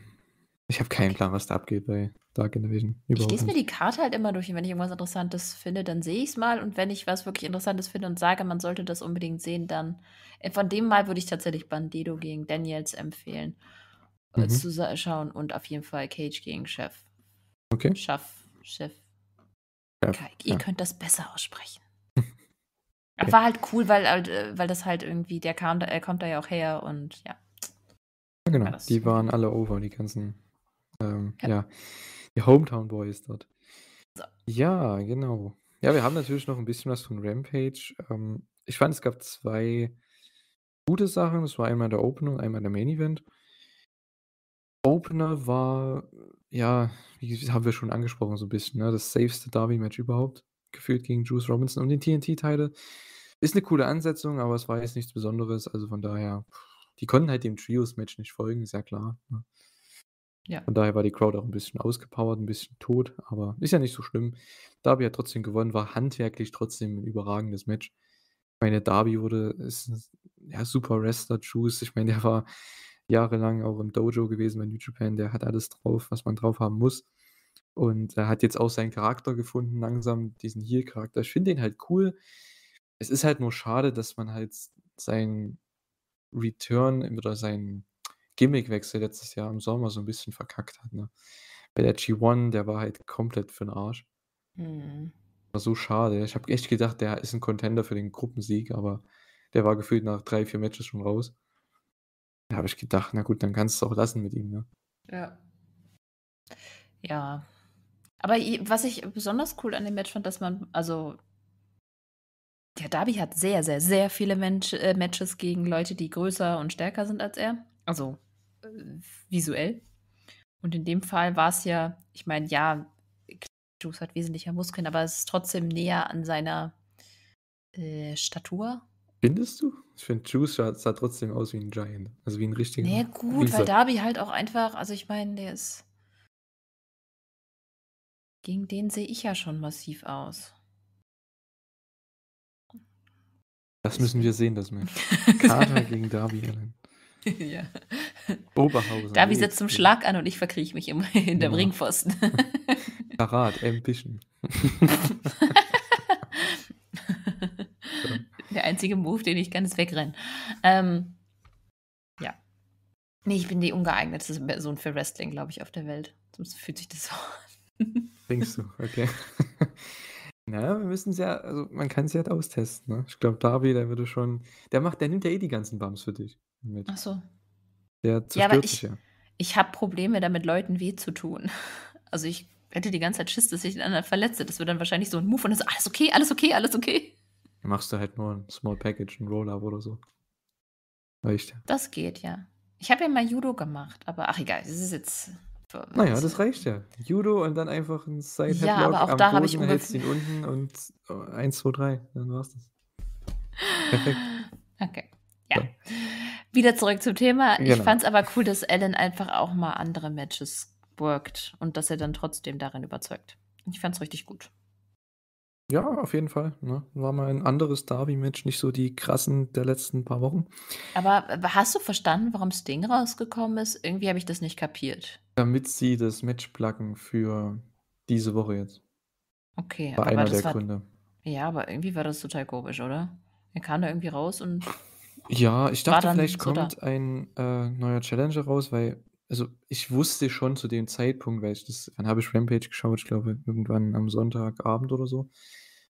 Ich habe keinen Plan, was da abgeht bei Dark Innovation. ich lese mir die Karte halt immer durch und wenn ich irgendwas Interessantes finde, dann sehe ich es mal. Und wenn ich was wirklich Interessantes finde und sage, man sollte das unbedingt sehen, dann. Äh, von dem Mal würde ich tatsächlich Bandido gegen Daniels empfehlen. Äh, mhm. Zu schauen und auf jeden Fall Cage gegen Chef. Okay. Schaff. Schiff. Kalk. Ihr ja. könnt das besser aussprechen. okay. War halt cool, weil, äh, weil das halt irgendwie, der kam, er kommt da ja auch her und ja. Ja, genau. War die waren alle over, die ganzen, ähm, ja. ja. die Hometown Boys dort. So. Ja, genau. Ja, wir haben natürlich noch ein bisschen was von Rampage. Ähm, ich fand, es gab zwei gute Sachen. Das war einmal der Opener und einmal der Main Event. Opener war ja, wie haben wir schon angesprochen, so ein bisschen, ne? das safeste Derby-Match überhaupt, gefühlt gegen Juice Robinson und den TNT-Teile. Ist eine coole Ansetzung, aber es war jetzt nichts Besonderes, also von daher, die konnten halt dem Trios-Match nicht folgen, ist ja klar. Ne? Ja. Von daher war die Crowd auch ein bisschen ausgepowert, ein bisschen tot, aber ist ja nicht so schlimm. Darby hat trotzdem gewonnen, war handwerklich trotzdem ein überragendes Match. Ich meine, Darby wurde, ist ein ja, super Wrestler, Juice. Ich meine, der war jahrelang auch im Dojo gewesen bei New Japan, der hat alles drauf, was man drauf haben muss. Und er hat jetzt auch seinen Charakter gefunden, langsam, diesen Heal-Charakter. Ich finde den halt cool. Es ist halt nur schade, dass man halt seinen Return oder seinen Gimmickwechsel letztes Jahr im Sommer so ein bisschen verkackt hat. Ne? Bei der G1, der war halt komplett für den Arsch. Mhm. War so schade. Ich habe echt gedacht, der ist ein Contender für den Gruppensieg, aber der war gefühlt nach drei, vier Matches schon raus. Da habe ich gedacht, na gut, dann kannst du es auch lassen mit ihm. Ne? Ja. Ja. Aber was ich besonders cool an dem Match fand, dass man, also der Darby hat sehr, sehr, sehr viele Mensch, äh, Matches gegen Leute, die größer und stärker sind als er. Also äh, visuell. Und in dem Fall war es ja, ich meine, ja, Juice hat wesentlich Muskeln, aber es ist trotzdem näher an seiner äh, Statur Findest du? Ich finde, Juice sah, sah, trotzdem aus wie ein Giant. Also wie ein richtiger. Ja, nee, gut, Lisa. weil Darby halt auch einfach, also ich meine, der ist. Gegen den sehe ich ja schon massiv aus. Das müssen wir sehen, das Match. Carter gegen Darby Allen. ja. Oberhausen. Darby nee, setzt zum Schlag an und ich verkrieche mich immer hinterm ja. Genau. Ringpfosten. Verrat, Ambition. einzige Move, den ich kann, ist wegrennen. Ähm, ja. Nee, ich bin die ungeeignetste Person für Wrestling, glaube ich, auf der Welt. Sonst fühlt sich das so an. Denkst du, okay. Na, wir müssen es ja, also man kann es ja halt austesten, ne? Ich glaube, Darby, der würde schon, der macht, der nimmt ja eh die ganzen Bums für dich mit. Ach so. Der zerstört ja, ich, ja. Ich habe Probleme damit, Leuten weh zu tun. Also ich hätte die ganze Zeit Schiss, dass ich den anderen verletze. Das wäre dann wahrscheinlich so ein Move und dann so, alles okay, alles okay, alles okay machst du halt nur ein Small Package, ein Roll-Up oder so. Reicht Das geht, ja. Ich habe ja mal Judo gemacht, aber ach egal, das ist jetzt. Naja, das reicht ja. Judo und dann einfach ein side Ja, aber auch da habe ich hältst ihn unten und 1, 2, 3, dann war's das. Perfekt. Okay. Ja. ja. Wieder zurück zum Thema. Genau. Ich fand es aber cool, dass Alan einfach auch mal andere Matches worked und dass er dann trotzdem darin überzeugt. Ich fand es richtig gut. Ja, auf jeden Fall. Ne? War mal ein anderes Derby-Match, nicht so die krassen der letzten paar Wochen. Aber äh, hast du verstanden, warum Sting rausgekommen ist? Irgendwie habe ich das nicht kapiert. Damit sie das Match placken für diese Woche jetzt. Okay, war aber einer der war, Gründe. Ja, aber irgendwie war das total komisch, oder? Er kam da irgendwie raus und. Ja, ich dachte, vielleicht so kommt da. ein äh, neuer Challenger raus, weil also ich wusste schon zu dem Zeitpunkt, weil ich das, dann habe ich Rampage geschaut, ich glaube irgendwann am Sonntagabend oder so.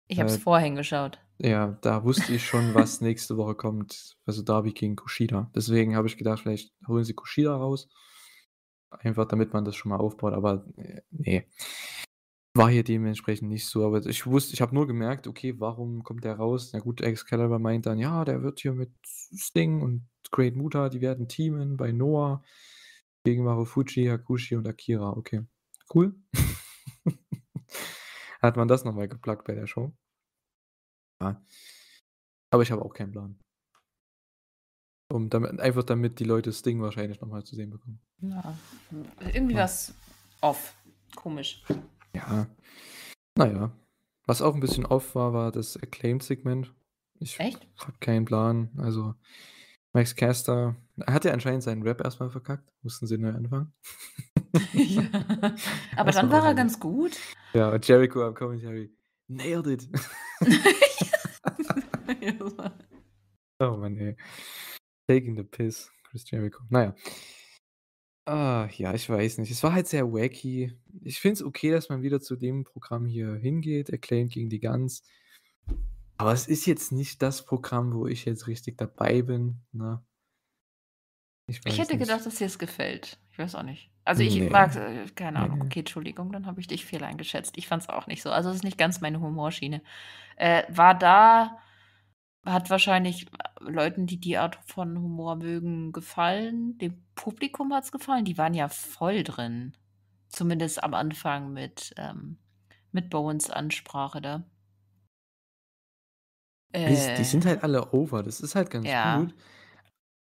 Ich habe es äh, vorhin geschaut. Ja, da wusste ich schon, was nächste Woche kommt. Also Darby gegen Kushida. Deswegen habe ich gedacht, vielleicht holen sie Kushida raus. Einfach damit man das schon mal aufbaut. Aber äh, nee. War hier dementsprechend nicht so. Aber ich wusste, ich habe nur gemerkt, okay, warum kommt der raus? Na gut, Excalibur meint dann, ja, der wird hier mit Sting und Great Muta, die werden teamen bei Noah. Gegen Marufuji, Hakushi und Akira. Okay. Cool. Hat man das nochmal geplagt bei der Show? Ja. Aber ich habe auch keinen Plan. Um damit, einfach damit die Leute Sting wahrscheinlich nochmal zu sehen bekommen. Ja. Irgendwie ja. was off. Komisch. Ja. Naja. Was auch ein bisschen off war, war das Acclaimed-Segment. Ich Echt? hab keinen Plan. Also, Max Caster hat er anscheinend seinen Rap erstmal verkackt? Mussten sie neu anfangen? ja. Aber dann war er ganz gut. Ja, und Jericho am Commentary. Nailed it. oh Mann, ey. Taking the piss. Chris Jericho. Naja. Ah, ja, ich weiß nicht. Es war halt sehr wacky. Ich finde es okay, dass man wieder zu dem Programm hier hingeht. Acclaimed gegen die Guns. Aber es ist jetzt nicht das Programm, wo ich jetzt richtig dabei bin. Ne? Ich, ich hätte nicht. gedacht, dass dir es gefällt. Ich weiß auch nicht. Also ich nee. mag es, äh, keine Ahnung. Nee. Okay, Entschuldigung, dann habe ich dich fehl eingeschätzt. Ich fand es auch nicht so. Also es ist nicht ganz meine Humorschiene. Äh, war da, hat wahrscheinlich äh, Leuten, die die Art von Humor mögen, gefallen. Dem Publikum hat es gefallen. Die waren ja voll drin. Zumindest am Anfang mit, ähm, mit Bowens Ansprache da. Äh, die sind halt alle over. Das ist halt ganz ja. gut.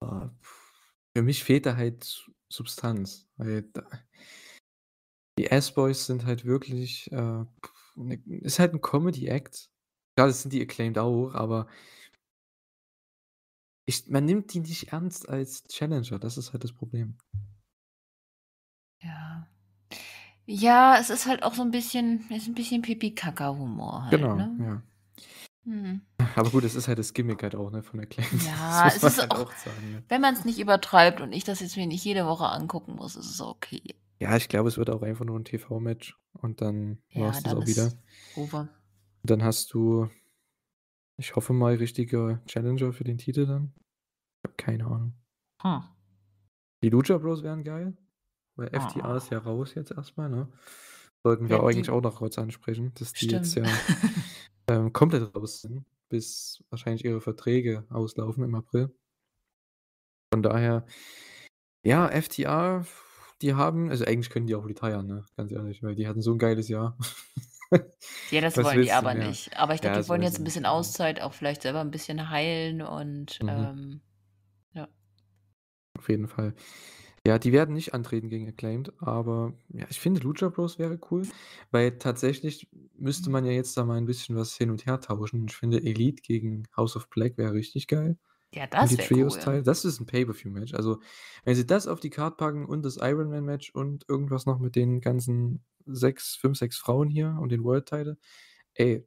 Aber, pff für mich fehlt da halt Substanz. Weil die s boys sind halt wirklich. Äh, ne, ist halt ein Comedy-Act. Klar, das sind die Acclaimed auch, aber ich, man nimmt die nicht ernst als Challenger. Das ist halt das Problem. Ja. Ja, es ist halt auch so ein bisschen, ist ein bisschen Pipi-Kaka-Humor halt, Genau, ne? ja. Mhm. Aber gut, es ist halt das Gimmick halt auch, ne, von der Clans. Ja, es ist halt auch, sagen, ne? wenn man es nicht übertreibt und ich das jetzt mir nicht jede Woche angucken muss, ist es okay. Ja, ich glaube, es wird auch einfach nur ein TV-Match und dann ja, war es das auch wieder. Over. Dann hast du, ich hoffe mal, richtiger Challenger für den Titel dann. Ich habe keine Ahnung. Hm. Die Lucha Bros wären geil, weil ah. Hm. FTA ist ja raus jetzt erstmal, ne? Sollten wir ja, eigentlich die... auch noch kurz ansprechen, dass die Stimmt. jetzt ja ähm, komplett raus sind, bis wahrscheinlich ihre Verträge auslaufen im April. Von daher, ja, FTR, die haben, also eigentlich können die auch retiren, ne? ganz ehrlich, weil die hatten so ein geiles Jahr. ja, das, das wollen die aber mehr. nicht. Aber ich glaube, ja, die wollen jetzt ein bisschen mehr. Genau. Auszeit, auch vielleicht selber ein bisschen heilen und mhm. ähm, ja. Auf jeden Fall. Ja, die werden nicht antreten gegen Acclaimed, aber ja, ich finde Lucha Bros wäre cool, weil tatsächlich müsste man ja jetzt da mal ein bisschen was hin und her tauschen. Ich finde Elite gegen House of Black wäre richtig geil. Ja, das wäre cool. Teil. Das ist ein Pay-Per-View-Match. Also, wenn sie das auf die Card packen und das Ironman-Match und irgendwas noch mit den ganzen sechs, fünf, sechs Frauen hier und den World-Title, ey,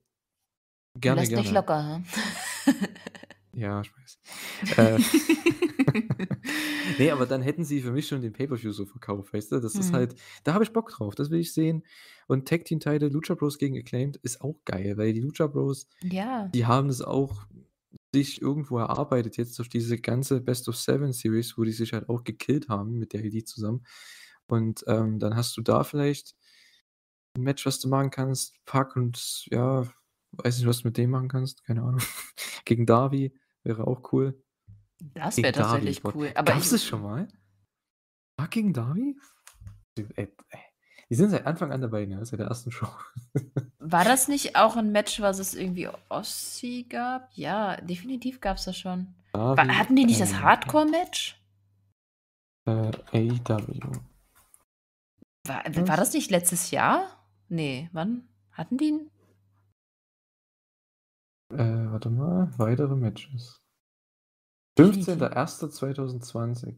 gerne, Lass gerne. dich locker, hm? ja, ich weiß. äh, nee, aber dann hätten sie für mich schon den Pay-Per-View so verkauft, weißt du? Das mhm. ist halt, da habe ich Bock drauf, das will ich sehen. Und Tag Team Title, Lucha Bros gegen Acclaimed ist auch geil, weil die Lucha Bros, ja. die haben es auch sich irgendwo erarbeitet, jetzt durch diese ganze Best of Seven Series, wo die sich halt auch gekillt haben mit der Elite zusammen. Und ähm, dann hast du da vielleicht ein Match, was du machen kannst. Pack und ja, weiß nicht, was du mit dem machen kannst, keine Ahnung. Gegen Davi wäre auch cool. Das wäre tatsächlich cool. Aber Gab's ich... das schon mal? Fucking Darby? Äh, die sind seit Anfang an dabei, ne? Seit der ersten Show. War das nicht auch ein Match, was es irgendwie Ossi gab? Ja, definitiv gab es das schon. Darby, hatten die nicht äh, das Hardcore-Match? Äh, AEW. War, war, das nicht letztes Jahr? Nee, wann? Hatten die? Äh, warte mal, weitere Matches. 15.01.2020.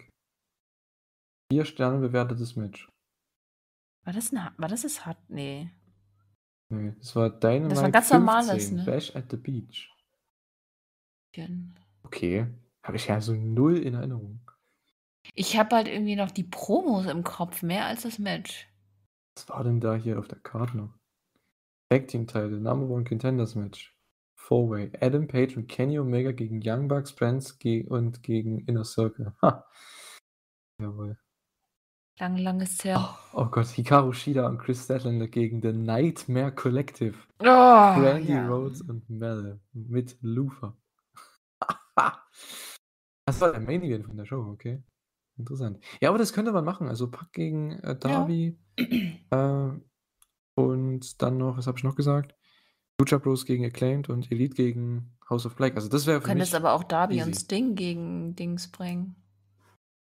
Vier Sterne bewertetes Match. War das, ein, war das das Hard? Nee. Nee, das war deine Das war ganz 15, normales, ne? Bash at the Beach. Gen. Okay. Habe ich ja so null in Erinnerung. Ich habe halt irgendwie noch die Promos im Kopf, mehr als das Match. Was war denn da hier auf der Karte noch? acting Team Title, Number One Contenders Match. Four-Way. Adam Page und Kenny Omega gegen Young Bucks, Brands ge und gegen Inner Circle. Ha. Jawohl. Lang, langes her. Oh, oh, Gott, Hikaru Shida und Chris Statlander gegen The Nightmare Collective. Oh, Randy ja. Rhodes und Mel mit Lufa. das war der Main Event von der Show, okay. Interessant. Ja, aber das könnte man machen. Also Pack gegen äh, Darby. Ja. Äh, und dann noch, was habe ich noch gesagt? Lucha Bros gegen Acclaimed und Elite gegen House of Black. Also das wäre für Könntest mich aber auch Darby easy. und Sting gegen Dings bringen.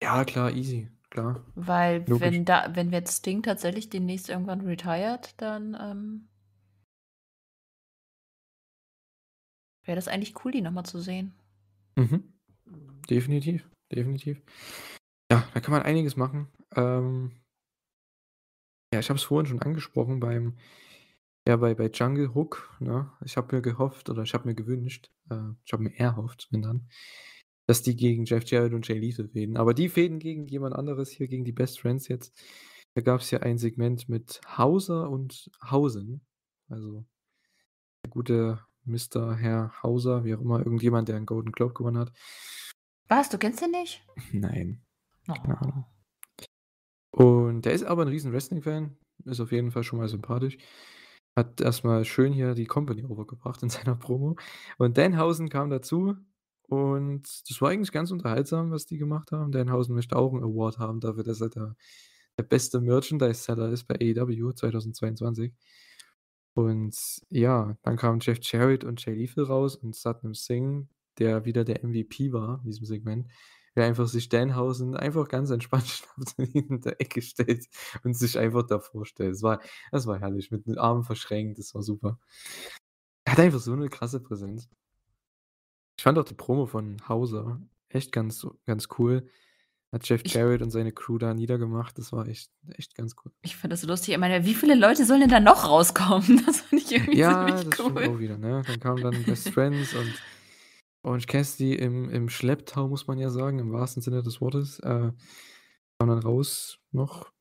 Ja, klar, easy, klar. Weil wenn da, wenn jetzt Sting tatsächlich demnächst irgendwann retired, dann ähm, wäre das eigentlich cool, die nochmal zu sehen. Mhm. Definitiv, definitiv. Ja, da kann man einiges machen. Ähm, ja, ich habe es vorhin schon angesprochen beim ja, bei, bei Jungle Hook, ne, ich habe mir gehofft oder ich habe mir gewünscht, äh, ich habe mir erhofft, wenn dann, dass die gegen Jeff Jarrett und Jay Lethal fäden. Aber die fäden gegen jemand anderes hier, gegen die Best Friends jetzt. Da gab es ja ein Segment mit Hauser und Hausen. Also der gute Mr. Herr Hauser, wie auch immer, irgendjemand, der einen Golden Globe gewonnen hat. Was, du kennst ihn nicht? Nein. Oh. Keine Ahnung. Und der ist aber ein riesen Wrestling-Fan. Ist auf jeden Fall schon mal sympathisch. Hat erstmal schön hier die Company overgebracht in seiner Promo. Und Danhausen kam dazu und das war eigentlich ganz unterhaltsam, was die gemacht haben. Danhausen möchte auch einen Award haben dafür, dass er der, der beste Merchandise-Seller ist bei AEW 2022. Und ja, dann kamen Jeff Jarrett und Jay Lethal raus und Satnam Singh, der wieder der MVP war in diesem Segment, der einfach sich Steinhausen einfach ganz entspannt schnappt und ihn in der Ecke stellt und sich einfach davor stellt. Das war, das war herrlich, mit den Armen verschränkt, das war super. Er hat einfach so eine krasse Präsenz. Ich fand auch die Promo von Hauser echt ganz, ganz cool. Hat Jeff Jarrett ich, und seine Crew da niedergemacht. Das war echt, echt ganz cool. Ich fand das so lustig. Ich meine, wie viele Leute sollen denn da noch rauskommen? Das fand ich irgendwie ja, ziemlich das cool. Auch wieder, ne? Dann kamen dann Best Friends und Orange Cassidy im, im Schlepptau, muss man ja sagen, im wahrsten Sinne des Wortes, äh, kam dann raus noch.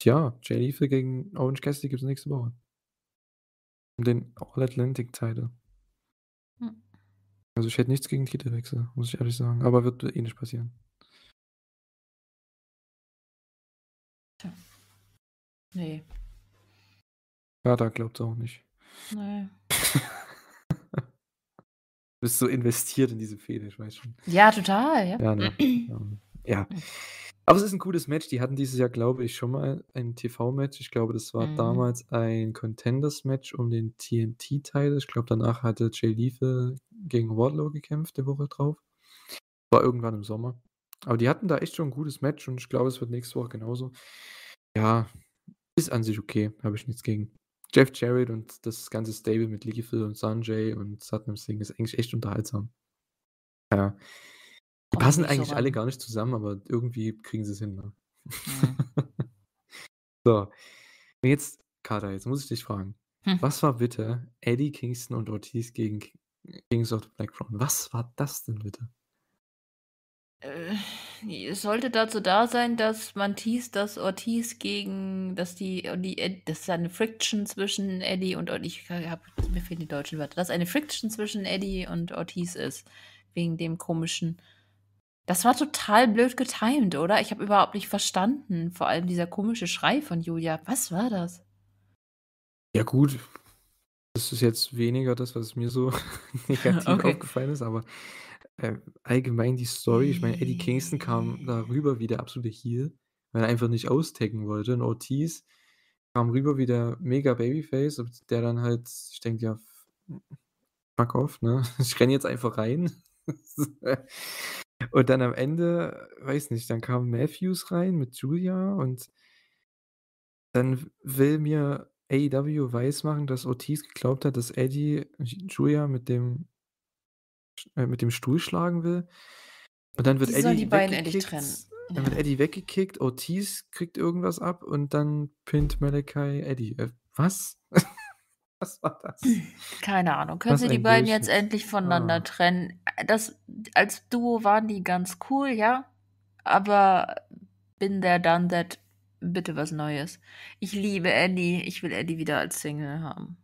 Tja, Jay Lethal gegen Orange Cassidy gibt es nächste Woche. Um den All-Atlantic-Title. Hm. Also ich hätte nichts gegen Titelwechsel, muss ich ehrlich sagen. Aber wird eh nicht passieren. Tja. Nee. Ja, da glaubt's auch nicht. Nee. bist so investiert in diese ich weiß schon. Ja, total. Ja. Ja, ne? ja, Aber es ist ein cooles Match. Die hatten dieses Jahr, glaube ich, schon mal ein TV-Match. Ich glaube, das war mhm. damals ein Contenders-Match um den TNT-Teil. Ich glaube, danach hatte Jay Leafe gegen Wardlow gekämpft, die Woche drauf. War irgendwann im Sommer. Aber die hatten da echt schon ein gutes Match und ich glaube, es wird nächste Woche genauso. Ja, ist an sich okay, habe ich nichts gegen. Jeff Jarrett und das ganze Stable mit Leaky Phil und Sanjay und Satnam Singh ist eigentlich echt unterhaltsam. Ja. Die passen eigentlich so alle gar nicht zusammen, aber irgendwie kriegen sie es hin. Ne? Ja. Mhm. so. Und jetzt, Kata, jetzt muss ich dich fragen. Hm. Was war bitte Eddie Kingston und Ortiz gegen Kings of the Black Crown? Was war das denn bitte? es äh, sollte dazu da sein, dass man Mantis, dass Ortiz gegen, dass die, die dass eine Friction zwischen Eddie und Ortiz, ich hab, mir fehlen die deutschen Wörter, dass eine Friction zwischen Eddie und Ortiz ist, wegen dem komischen. Das war total blöd getimed, oder? Ich habe überhaupt nicht verstanden, vor allem dieser komische Schrei von Julia. Was war das? Ja gut, das ist jetzt weniger das, was mir so negativ okay. aufgefallen ist, aber ähm, allgemein die Story, ich meine, Eddie Kingston kam hm. darüber wie der absolute Heal, weil er einfach nicht austecken wollte. Und Ortiz kam rüber wie der mega Babyface, der dann halt, ich denke ja, hm, fuck off, ne? Ich renne jetzt einfach rein. und dann am Ende, weiß nicht, dann kam Matthews rein mit Julia und dann will mir AEW weismachen, dass Ortiz geglaubt hat, dass Eddie Julia mit dem äh, mit dem Stuhl schlagen will. Und dann wird die Eddie die beiden endlich trennen. Dann wird Eddie weggekickt, Ortiz kriegt irgendwas ab und dann pinnt Malachi Eddie. Äh, was? was war das? Keine Ahnung. Können was Sie die beiden jetzt endlich voneinander ah. trennen? Äh, das, als Duo waren die ganz cool, ja. Aber bin there, done that. Bitte was Neues. Ich liebe Eddie. Ich will Eddie wieder als Single haben.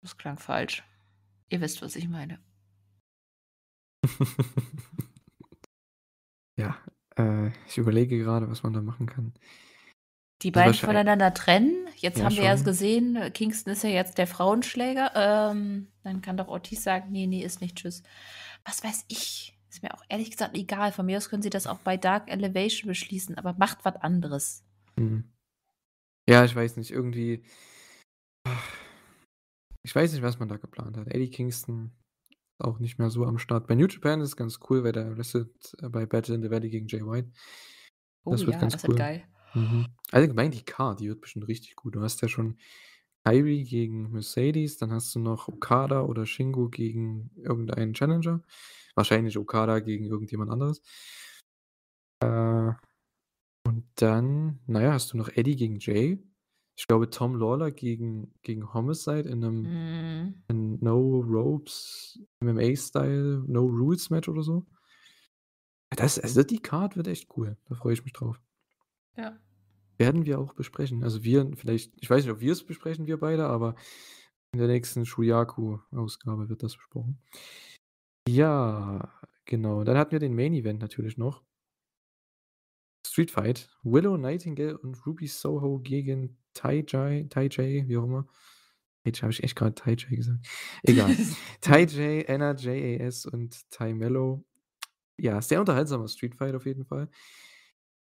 Das klang falsch. Ihr wisst, was ich meine. ja, äh, ich überlege gerade, was man da machen kann. Die also beiden voneinander trennen. Jetzt ja, haben wir schon. erst gesehen, äh, Kingston ist ja jetzt der Frauenschläger. Ähm, dann kann doch Ortiz sagen, nee, nee, ist nicht tschüss. Was weiß ich? Ist mir auch ehrlich gesagt egal. Von mir aus können sie das auch bei Dark Elevation beschließen, aber macht was anderes. Hm. Ja, ich weiß nicht. Irgendwie. Ach ich weiß nicht, was man da geplant hat. Eddie Kingston auch nicht mehr so am Start. Bei New Japan ist ganz cool, weil der wrestelt äh, bei Battle in the Valley gegen Jay White. Oh, das wird ja, ganz das halt cool. wird geil. Mhm. Allgemein die Card, die wird bestimmt richtig gut. Du hast ja schon Kyrie gegen Mercedes, dann hast du noch Okada oder Shingo gegen irgendeinen Challenger. Wahrscheinlich Okada gegen irgendjemand anderes. Äh, und dann, naja, hast du noch Eddie gegen Jay ich glaube, Tom Lawler gegen, gegen Homicide in einem mm. in No Ropes MMA-Style, No Rules Match oder so. Das, also die Card wird echt cool. Da freue ich mich drauf. Ja. Werden wir auch besprechen. Also wir vielleicht, ich weiß nicht, ob wir es besprechen, wir beide, aber in der nächsten Shuyaku-Ausgabe wird das besprochen. Ja, genau. Dann hatten wir den Main Event natürlich noch. Street Fight. Willow Nightingale und Ruby Soho gegen Taijai, Taijay, wie auch immer. Jetzt habe ich echt gerade Taijay gesagt. Egal. Taijay, Anna JAS und Tai Mello. Ja, sehr unterhaltsamer Street Fight auf jeden Fall.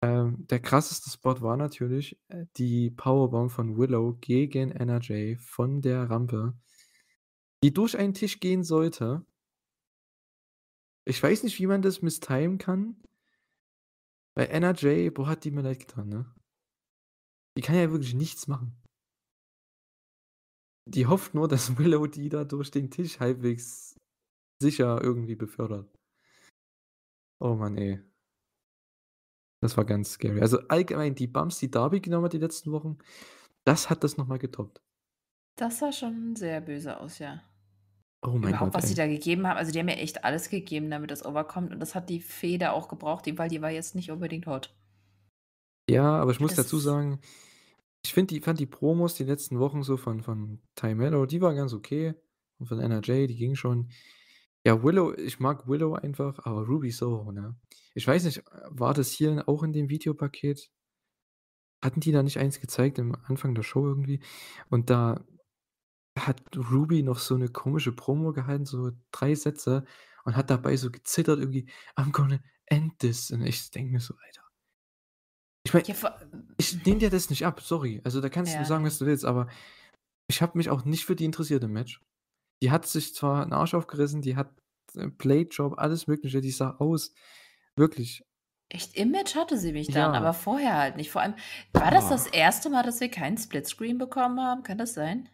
Ähm, der krasseste Spot war natürlich äh, die Powerbomb von Willow gegen Anna Jay von der Rampe, die durch einen Tisch gehen sollte. Ich weiß nicht, wie man das mistimen kann. Bei Anna Jay, boah, hat die mir leid getan, ne? Die kann ja wirklich nichts machen. Die hofft nur, dass Willow die da durch den Tisch halbwegs sicher irgendwie befördert. Oh Mann, ey. Das war ganz scary. Also allgemein die Bumps, die Darby genommen hat die letzten Wochen, das hat das nochmal getoppt. Das sah schon sehr böse aus, ja. Oh mein Überhaupt, Gott, was ey. die da gegeben haben. Also die haben ja echt alles gegeben, damit das overkommt. Und das hat die Feder auch gebraucht, weil die war jetzt nicht unbedingt hot. Ja, aber ich muss es dazu sagen, ich die, fand die Promos die letzten Wochen so von, von Ty Mello, die waren ganz okay. Und von NRJ, die ging schon. Ja, Willow, ich mag Willow einfach, aber Ruby Soho, ne? Ich weiß nicht, war das hier auch in dem Videopaket? Hatten die da nicht eins gezeigt am Anfang der Show irgendwie? Und da hat Ruby noch so eine komische Promo gehalten, so drei Sätze, und hat dabei so gezittert irgendwie, I'm gonna end this. Und ich denke mir so, Alter, ich meine, ja, ich nehme dir das nicht ab, sorry. Also da kannst ja. du sagen, was du willst, aber ich habe mich auch nicht für die interessiert im Match. Die hat sich zwar einen Arsch aufgerissen, die hat äh, Playjob, alles Mögliche, die sah aus. Wirklich. Echt, im Match hatte sie mich dann, ja. aber vorher halt nicht. Vor allem, war das das erste Mal, dass wir keinen Splitscreen bekommen haben? Kann das sein?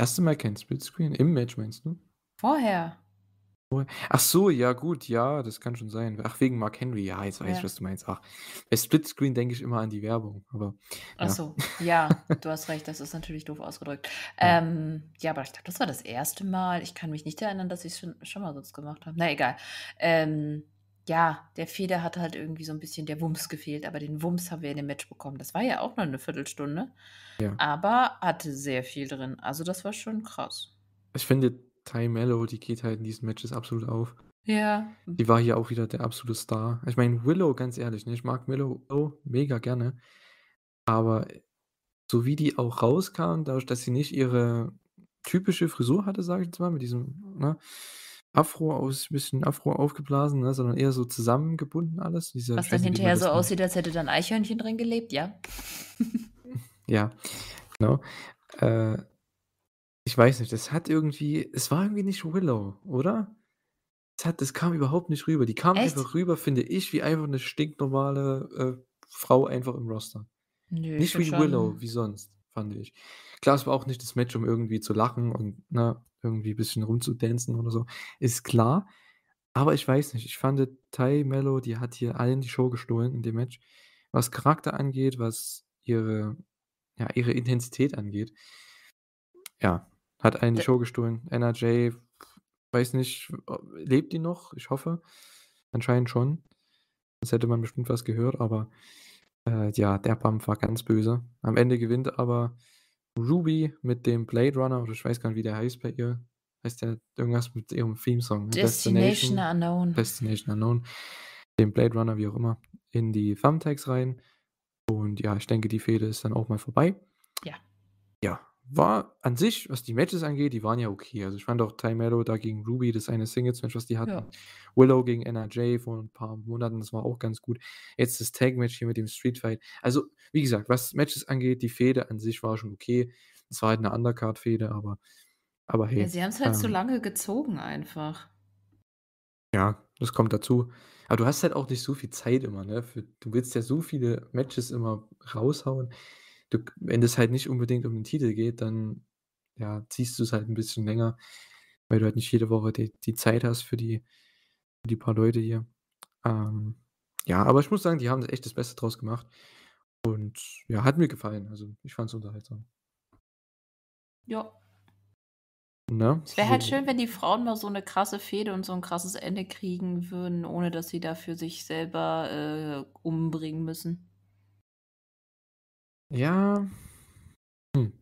Erste Mal kein Splitscreen? Im Match meinst du? Vorher. Ach so, ja gut, ja, das kann schon sein. Ach, wegen Mark Henry, ja, jetzt weiß ich, was du meinst. Ach, bei Splitscreen denke ich immer an die Werbung, aber Ach so, ja, du hast recht, das ist natürlich doof ausgedrückt. Ja. Ähm, ja, aber ich glaube, das war das erste Mal. Ich kann mich nicht erinnern, dass ich es schon, schon mal sonst gemacht habe. Na egal. Ähm, ja, der Feder hat halt irgendwie so ein bisschen der Wumms gefehlt, aber den Wumms haben wir in dem Match bekommen. Das war ja auch nur eine Viertelstunde, Ja. aber hatte sehr viel drin. Also das war schon krass. Ich finde, Ty Mello, die geht halt in diesen Matches absolut auf. Ja. Die war hier auch wieder der absolute Star. Ich meine, Willow, ganz ehrlich, ne? ich mag Willow oh, mega gerne. Aber so wie die auch rauskam, dadurch, dass sie nicht ihre typische Frisur hatte, sage ich jetzt mal, mit diesem ne, Afro aus, bisschen Afro aufgeblasen, ne, sondern eher so zusammengebunden alles. Diese Was dann hinterher so aussieht, als hätte dann Eichhörnchen drin gelebt, ja. ja, genau. Äh, ich weiß nicht, das hat irgendwie, es war irgendwie nicht Willow, oder? Es hat, das kam überhaupt nicht rüber. Die kam Echt? einfach rüber, finde ich, wie einfach eine stinknormale äh, Frau einfach im Roster. Nö, nicht wie schon. Willow, wie sonst, fand ich. Klar, es war auch nicht das Match, um irgendwie zu lachen und na, ne, irgendwie ein bisschen rumzudanzen oder so. Ist klar. Aber ich weiß nicht, ich fand Tai Mello, die hat hier allen die Show gestohlen in dem Match. Was Charakter angeht, was ihre, ja, ihre Intensität angeht. Ja, hat einen die Show gestohlen. NRJ, weiß nicht, lebt die noch? Ich hoffe. Anscheinend schon. Sonst hätte man bestimmt was gehört, aber äh, ja, der Bump war ganz böse. Am Ende gewinnt aber Ruby mit dem Blade Runner, oder ich weiß gar nicht, wie der heißt bei ihr. Heißt der irgendwas mit ihrem Theme-Song? Ne? Destination, Destination Unknown. Destination Unknown. Dem Blade Runner, wie auch immer, in die Thumbtacks rein. Und ja, ich denke, die Fehde ist dann auch mal vorbei. Ja. Ja, war an sich, was die Matches angeht, die waren ja okay. Also ich fand auch Ty Mello da gegen Ruby, das eine Singles-Match, was die hatten. Ja. Willow gegen NRJ vor ein paar Monaten, das war auch ganz gut. Jetzt das Tag-Match hier mit dem Street Fight. Also, wie gesagt, was Matches angeht, die Fehde an sich war schon okay. Es war halt eine Undercard-Fehde, aber, aber hey. Ja, sie haben es halt ähm, so lange gezogen einfach. Ja, das kommt dazu. Aber du hast halt auch nicht so viel Zeit immer, ne? Für, du willst ja so viele Matches immer raushauen du, wenn es halt nicht unbedingt um den Titel geht, dann ja, ziehst du es halt ein bisschen länger, weil du halt nicht jede Woche die, die Zeit hast für die, für die paar Leute hier. Ähm, ja, aber ich muss sagen, die haben echt das Beste draus gemacht. Und ja, hat mir gefallen. Also ich fand es unterhaltsam. Ja. Na? Es wäre halt schön, wenn die Frauen mal so eine krasse Fehde und so ein krasses Ende kriegen würden, ohne dass sie dafür sich selber äh, umbringen müssen. Ja. Hm.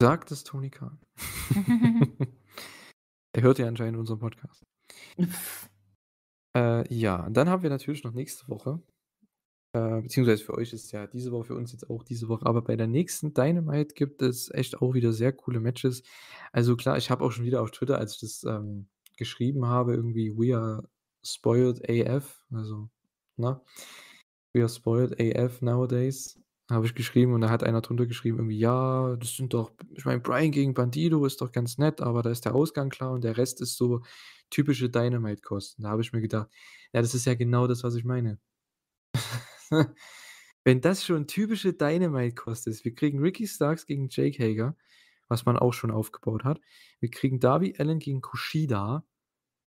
Sagt es Tony Khan. er hört ja anscheinend unseren Podcast. äh, ja, dann haben wir natürlich noch nächste Woche. Äh, beziehungsweise für euch ist ja diese Woche, für uns jetzt auch diese Woche. Aber bei der nächsten Dynamite gibt es echt auch wieder sehr coole Matches. Also klar, ich habe auch schon wieder auf Twitter, als ich das ähm, geschrieben habe, irgendwie We are spoiled AF. Also, ne? We are spoiled AF nowadays. Habe ich geschrieben und da hat einer drunter geschrieben, irgendwie, ja, das sind doch, ich meine, Brian gegen Bandido ist doch ganz nett, aber da ist der Ausgang klar und der Rest ist so typische Dynamite-Kosten. Da habe ich mir gedacht, ja, das ist ja genau das, was ich meine. Wenn das schon typische Dynamite-Kost ist, wir kriegen Ricky Starks gegen Jake Hager, was man auch schon aufgebaut hat. Wir kriegen Darby Allen gegen Kushida.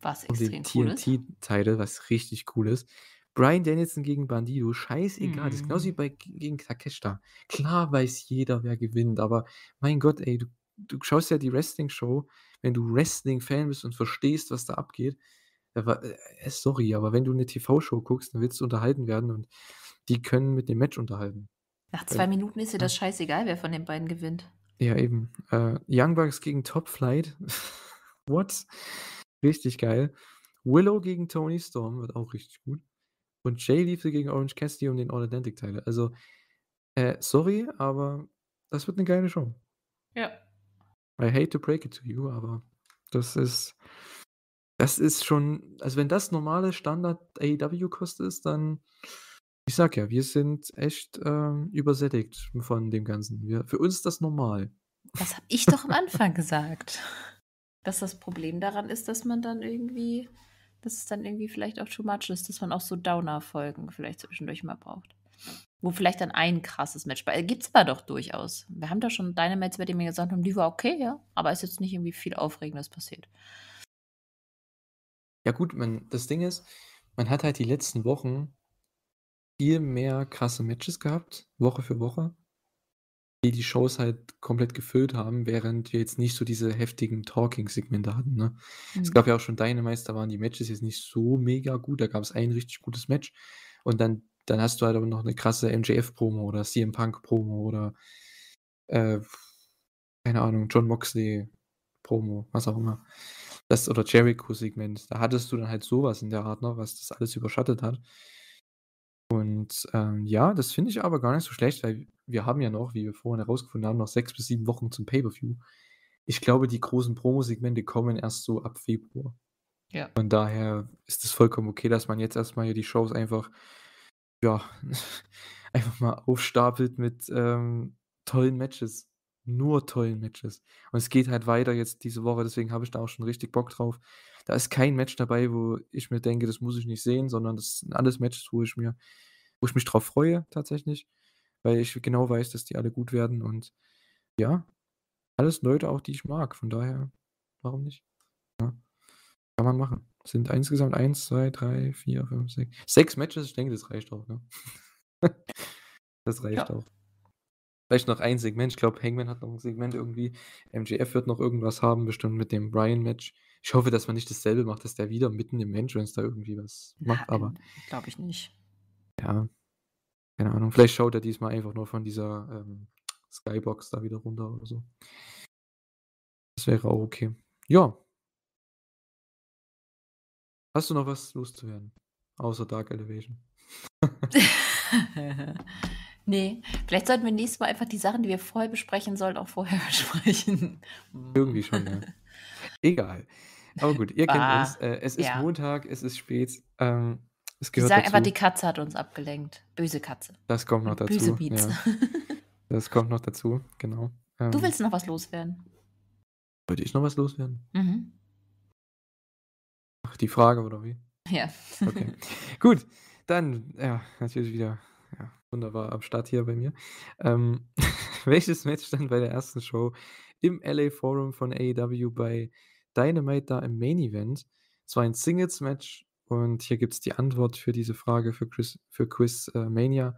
Was um extrem den TNT cool ist. Title, was richtig cool ist. Brian Danielson gegen Bandido, scheißegal. Mhm. Das ist genauso wie mhm. bei, gegen Takeshita. Klar weiß jeder, wer gewinnt, aber mein Gott, ey, du, du schaust ja die Wrestling-Show, wenn du Wrestling-Fan bist und verstehst, was da abgeht. Äh, äh, äh, sorry, aber wenn du eine TV-Show guckst, dann willst du unterhalten werden und die können mit dem Match unterhalten. Nach zwei Minuten ist dir das scheißegal, wer von den beiden gewinnt. Ja, eben. Äh, Young Bucks gegen Top Flight. What? Richtig geil. Willow gegen Tony Storm wird auch richtig gut. Und Jay liebte gegen Orange Cassidy um den All Atlantic Teil. Also, äh, sorry, aber das wird eine geile Show. Ja. I hate to break it to you, aber das ist, das ist schon, also wenn das normale Standard AEW-Kost ist, dann, ich sag ja, wir sind echt ähm, übersättigt von dem Ganzen. Wir, für uns ist das normal. Das habe ich doch am Anfang gesagt. Dass das Problem daran ist, dass man dann irgendwie dass es dann irgendwie vielleicht auch too much ist, dass man auch so Downer-Folgen vielleicht zwischendurch mal braucht. Wo vielleicht dann ein krasses Match bei. Gibt es aber doch durchaus. Wir haben da schon Dynamates, bei denen wir gesagt haben, die war okay, ja. Aber ist jetzt nicht irgendwie viel Aufregendes passiert. Ja, gut, man, das Ding ist, man hat halt die letzten Wochen viel mehr krasse Matches gehabt, Woche für Woche die die Shows halt komplett gefüllt haben, während wir jetzt nicht so diese heftigen Talking-Segmente hatten. Ne? Mhm. Es gab ja auch schon Dynamites, da waren die Matches jetzt nicht so mega gut. Da gab es ein richtig gutes Match und dann, dann hast du halt aber noch eine krasse MJF-Promo oder CM Punk-Promo oder äh, keine Ahnung, John Moxley-Promo, was auch immer. Das oder Jericho-Segment. Da hattest du dann halt sowas in der Art, noch, was das alles überschattet hat. Und ähm, ja, das finde ich aber gar nicht so schlecht, weil wir haben ja noch, wie wir vorhin herausgefunden haben, noch sechs bis sieben Wochen zum Pay-Per-View. Ich glaube, die großen Promo-Segmente kommen erst so ab Februar. Ja. Von daher ist es vollkommen okay, dass man jetzt erstmal hier die Shows einfach, ja, einfach mal aufstapelt mit ähm, tollen Matches. Nur tollen Matches. Und es geht halt weiter jetzt diese Woche, deswegen habe ich da auch schon richtig Bock drauf da ist kein Match dabei, wo ich mir denke, das muss ich nicht sehen, sondern das sind alles Matches, wo ich mir, wo ich mich drauf freue, tatsächlich. Weil ich genau weiß, dass die alle gut werden und ja, alles Leute auch, die ich mag. Von daher, warum nicht? Ja, kann man machen. sind insgesamt 1, 2, 3, 4, 5, 6. Sechs Matches, ich denke, das reicht auch. Ne? das reicht ja. auch. Vielleicht noch ein Segment. Ich glaube, Hangman hat noch ein Segment irgendwie. MJF wird noch irgendwas haben, bestimmt mit dem Brian-Match. Ich hoffe, dass man nicht dasselbe macht, dass der wieder mitten im Entrance da irgendwie was macht, Nein, aber. Glaube ich nicht. Ja. Keine Ahnung. Vielleicht schaut er diesmal einfach nur von dieser ähm, Skybox da wieder runter oder so. Das wäre auch okay. Ja. Hast du noch was loszuwerden? Außer Dark Elevation. nee, vielleicht sollten wir nächstes Mal einfach die Sachen, die wir vorher besprechen sollen, auch vorher besprechen. Irgendwie schon, ja. Egal. Aber gut, ihr kennt ah, uns. Äh, es ist ja. Montag, es ist spät. Ähm, es gehört ich sage einfach, die Katze hat uns abgelenkt. Böse Katze. Das kommt noch dazu. Böse Beats. Ja. Das kommt noch dazu, genau. Ähm, du willst noch was loswerden? Wollte ich noch was loswerden? Mhm. Ach, die Frage oder wie? Ja. Okay. gut, dann, ja, natürlich wieder ja, wunderbar am Start hier bei mir. Ähm, welches Match stand bei der ersten Show im LA Forum von AEW bei Dynamite da im Main Event. Es war ein Singles-Match und hier gibt es die Antwort für diese Frage für, Chris, für Quiz äh, Mania.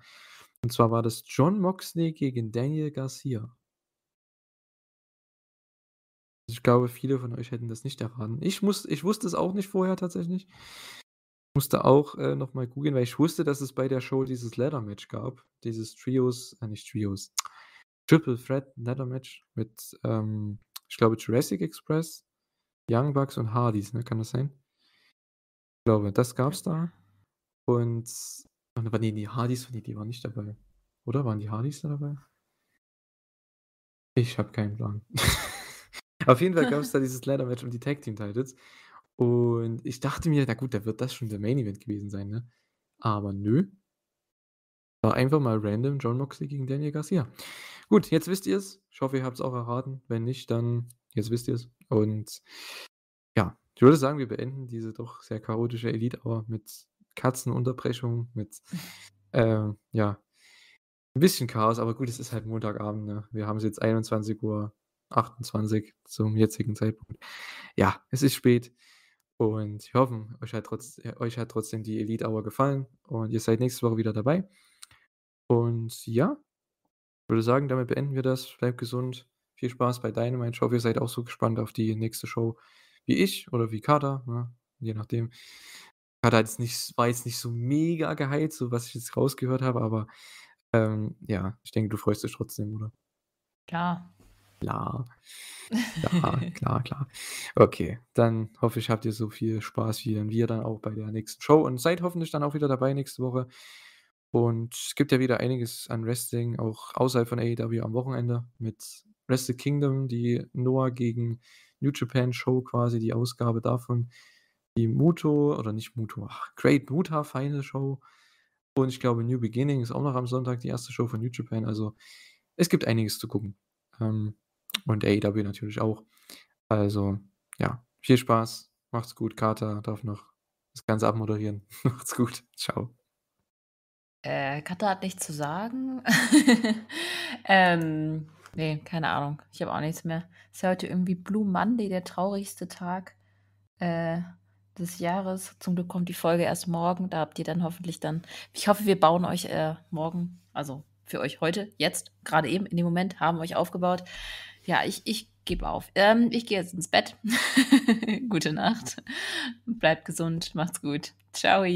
Und zwar war das John Moxley gegen Daniel Garcia. Ich glaube, viele von euch hätten das nicht erraten. Ich, muss, ich wusste es auch nicht vorher tatsächlich. Ich musste auch äh, nochmal googeln, weil ich wusste, dass es bei der Show dieses Ladder-Match gab. Dieses Trios, äh, nicht Trios, Triple Threat Ladder-Match mit, ähm, ich glaube, Jurassic Express, Young Bucks und Hardys, ne? Kann das sein? Ich glaube, das gab's da. Und. Aber ah, ne, nee, die Hardys, nee, die waren nicht dabei. Oder waren die Hardys da dabei? Ich habe keinen Plan. Auf jeden Fall gab es da dieses Ladder-Match um die Tag Team Titles. Und ich dachte mir, na gut, da wird das schon der Main Event gewesen sein, ne? Aber nö. War einfach mal random John Moxley gegen Daniel Garcia. Gut, jetzt wisst ihr es. Ich hoffe, ihr habt es auch erraten. Wenn nicht, dann jetzt wisst ihr es. Und ja, ich würde sagen, wir beenden diese doch sehr chaotische Elite-Hour mit Katzenunterbrechung, mit äh, ja, ein bisschen Chaos, aber gut, es ist halt Montagabend. Ne? Wir haben es jetzt 21 Uhr 28 zum jetzigen Zeitpunkt. Ja, es ist spät und ich hoffe, euch hat, trotz, äh, euch hat trotzdem die Elite Hour gefallen und ihr seid nächste Woche wieder dabei. Und ja, würde sagen, damit beenden wir das. Bleibt gesund. Viel Spaß bei Dynamite. Ich hoffe, ihr seid auch so gespannt auf die nächste Show wie ich oder wie Kata, ne? je nachdem. Kata jetzt nicht, war jetzt nicht so mega geheilt, so was ich jetzt rausgehört habe, aber ähm, ja, ich denke, du freust dich trotzdem, oder? Klar. Klar. Klar, klar, klar. Okay, dann hoffe ich, habt ihr so viel Spaß wie wir dann auch bei der nächsten Show und seid hoffentlich dann auch wieder dabei nächste Woche. Und es gibt ja wieder einiges an Wrestling, auch außerhalb von AEW am Wochenende mit Wrestle Kingdom, die Noah gegen New Japan Show quasi, die Ausgabe davon, die Muto, oder nicht Muto, ach, Great Muta Final Show. Und ich glaube, New Beginning ist auch noch am Sonntag die erste Show von New Japan. Also es gibt einiges zu gucken. Ähm, und AEW natürlich auch. Also ja, viel Spaß. Macht's gut. Kater darf noch das Ganze abmoderieren. macht's gut. Ciao. Äh, Katar hat nichts zu sagen. ähm, Nee, keine Ahnung. Ich habe auch nichts mehr. Ist heute irgendwie Blue Monday, der traurigste Tag äh, des Jahres. Zum Glück kommt die Folge erst morgen. Da habt ihr dann hoffentlich dann. Ich hoffe, wir bauen euch äh, morgen, also für euch heute, jetzt, gerade eben, in dem Moment, haben euch aufgebaut. Ja, ich, ich gebe auf. Ähm, ich gehe jetzt ins Bett. Gute Nacht. Bleibt gesund. Macht's gut. Ciao.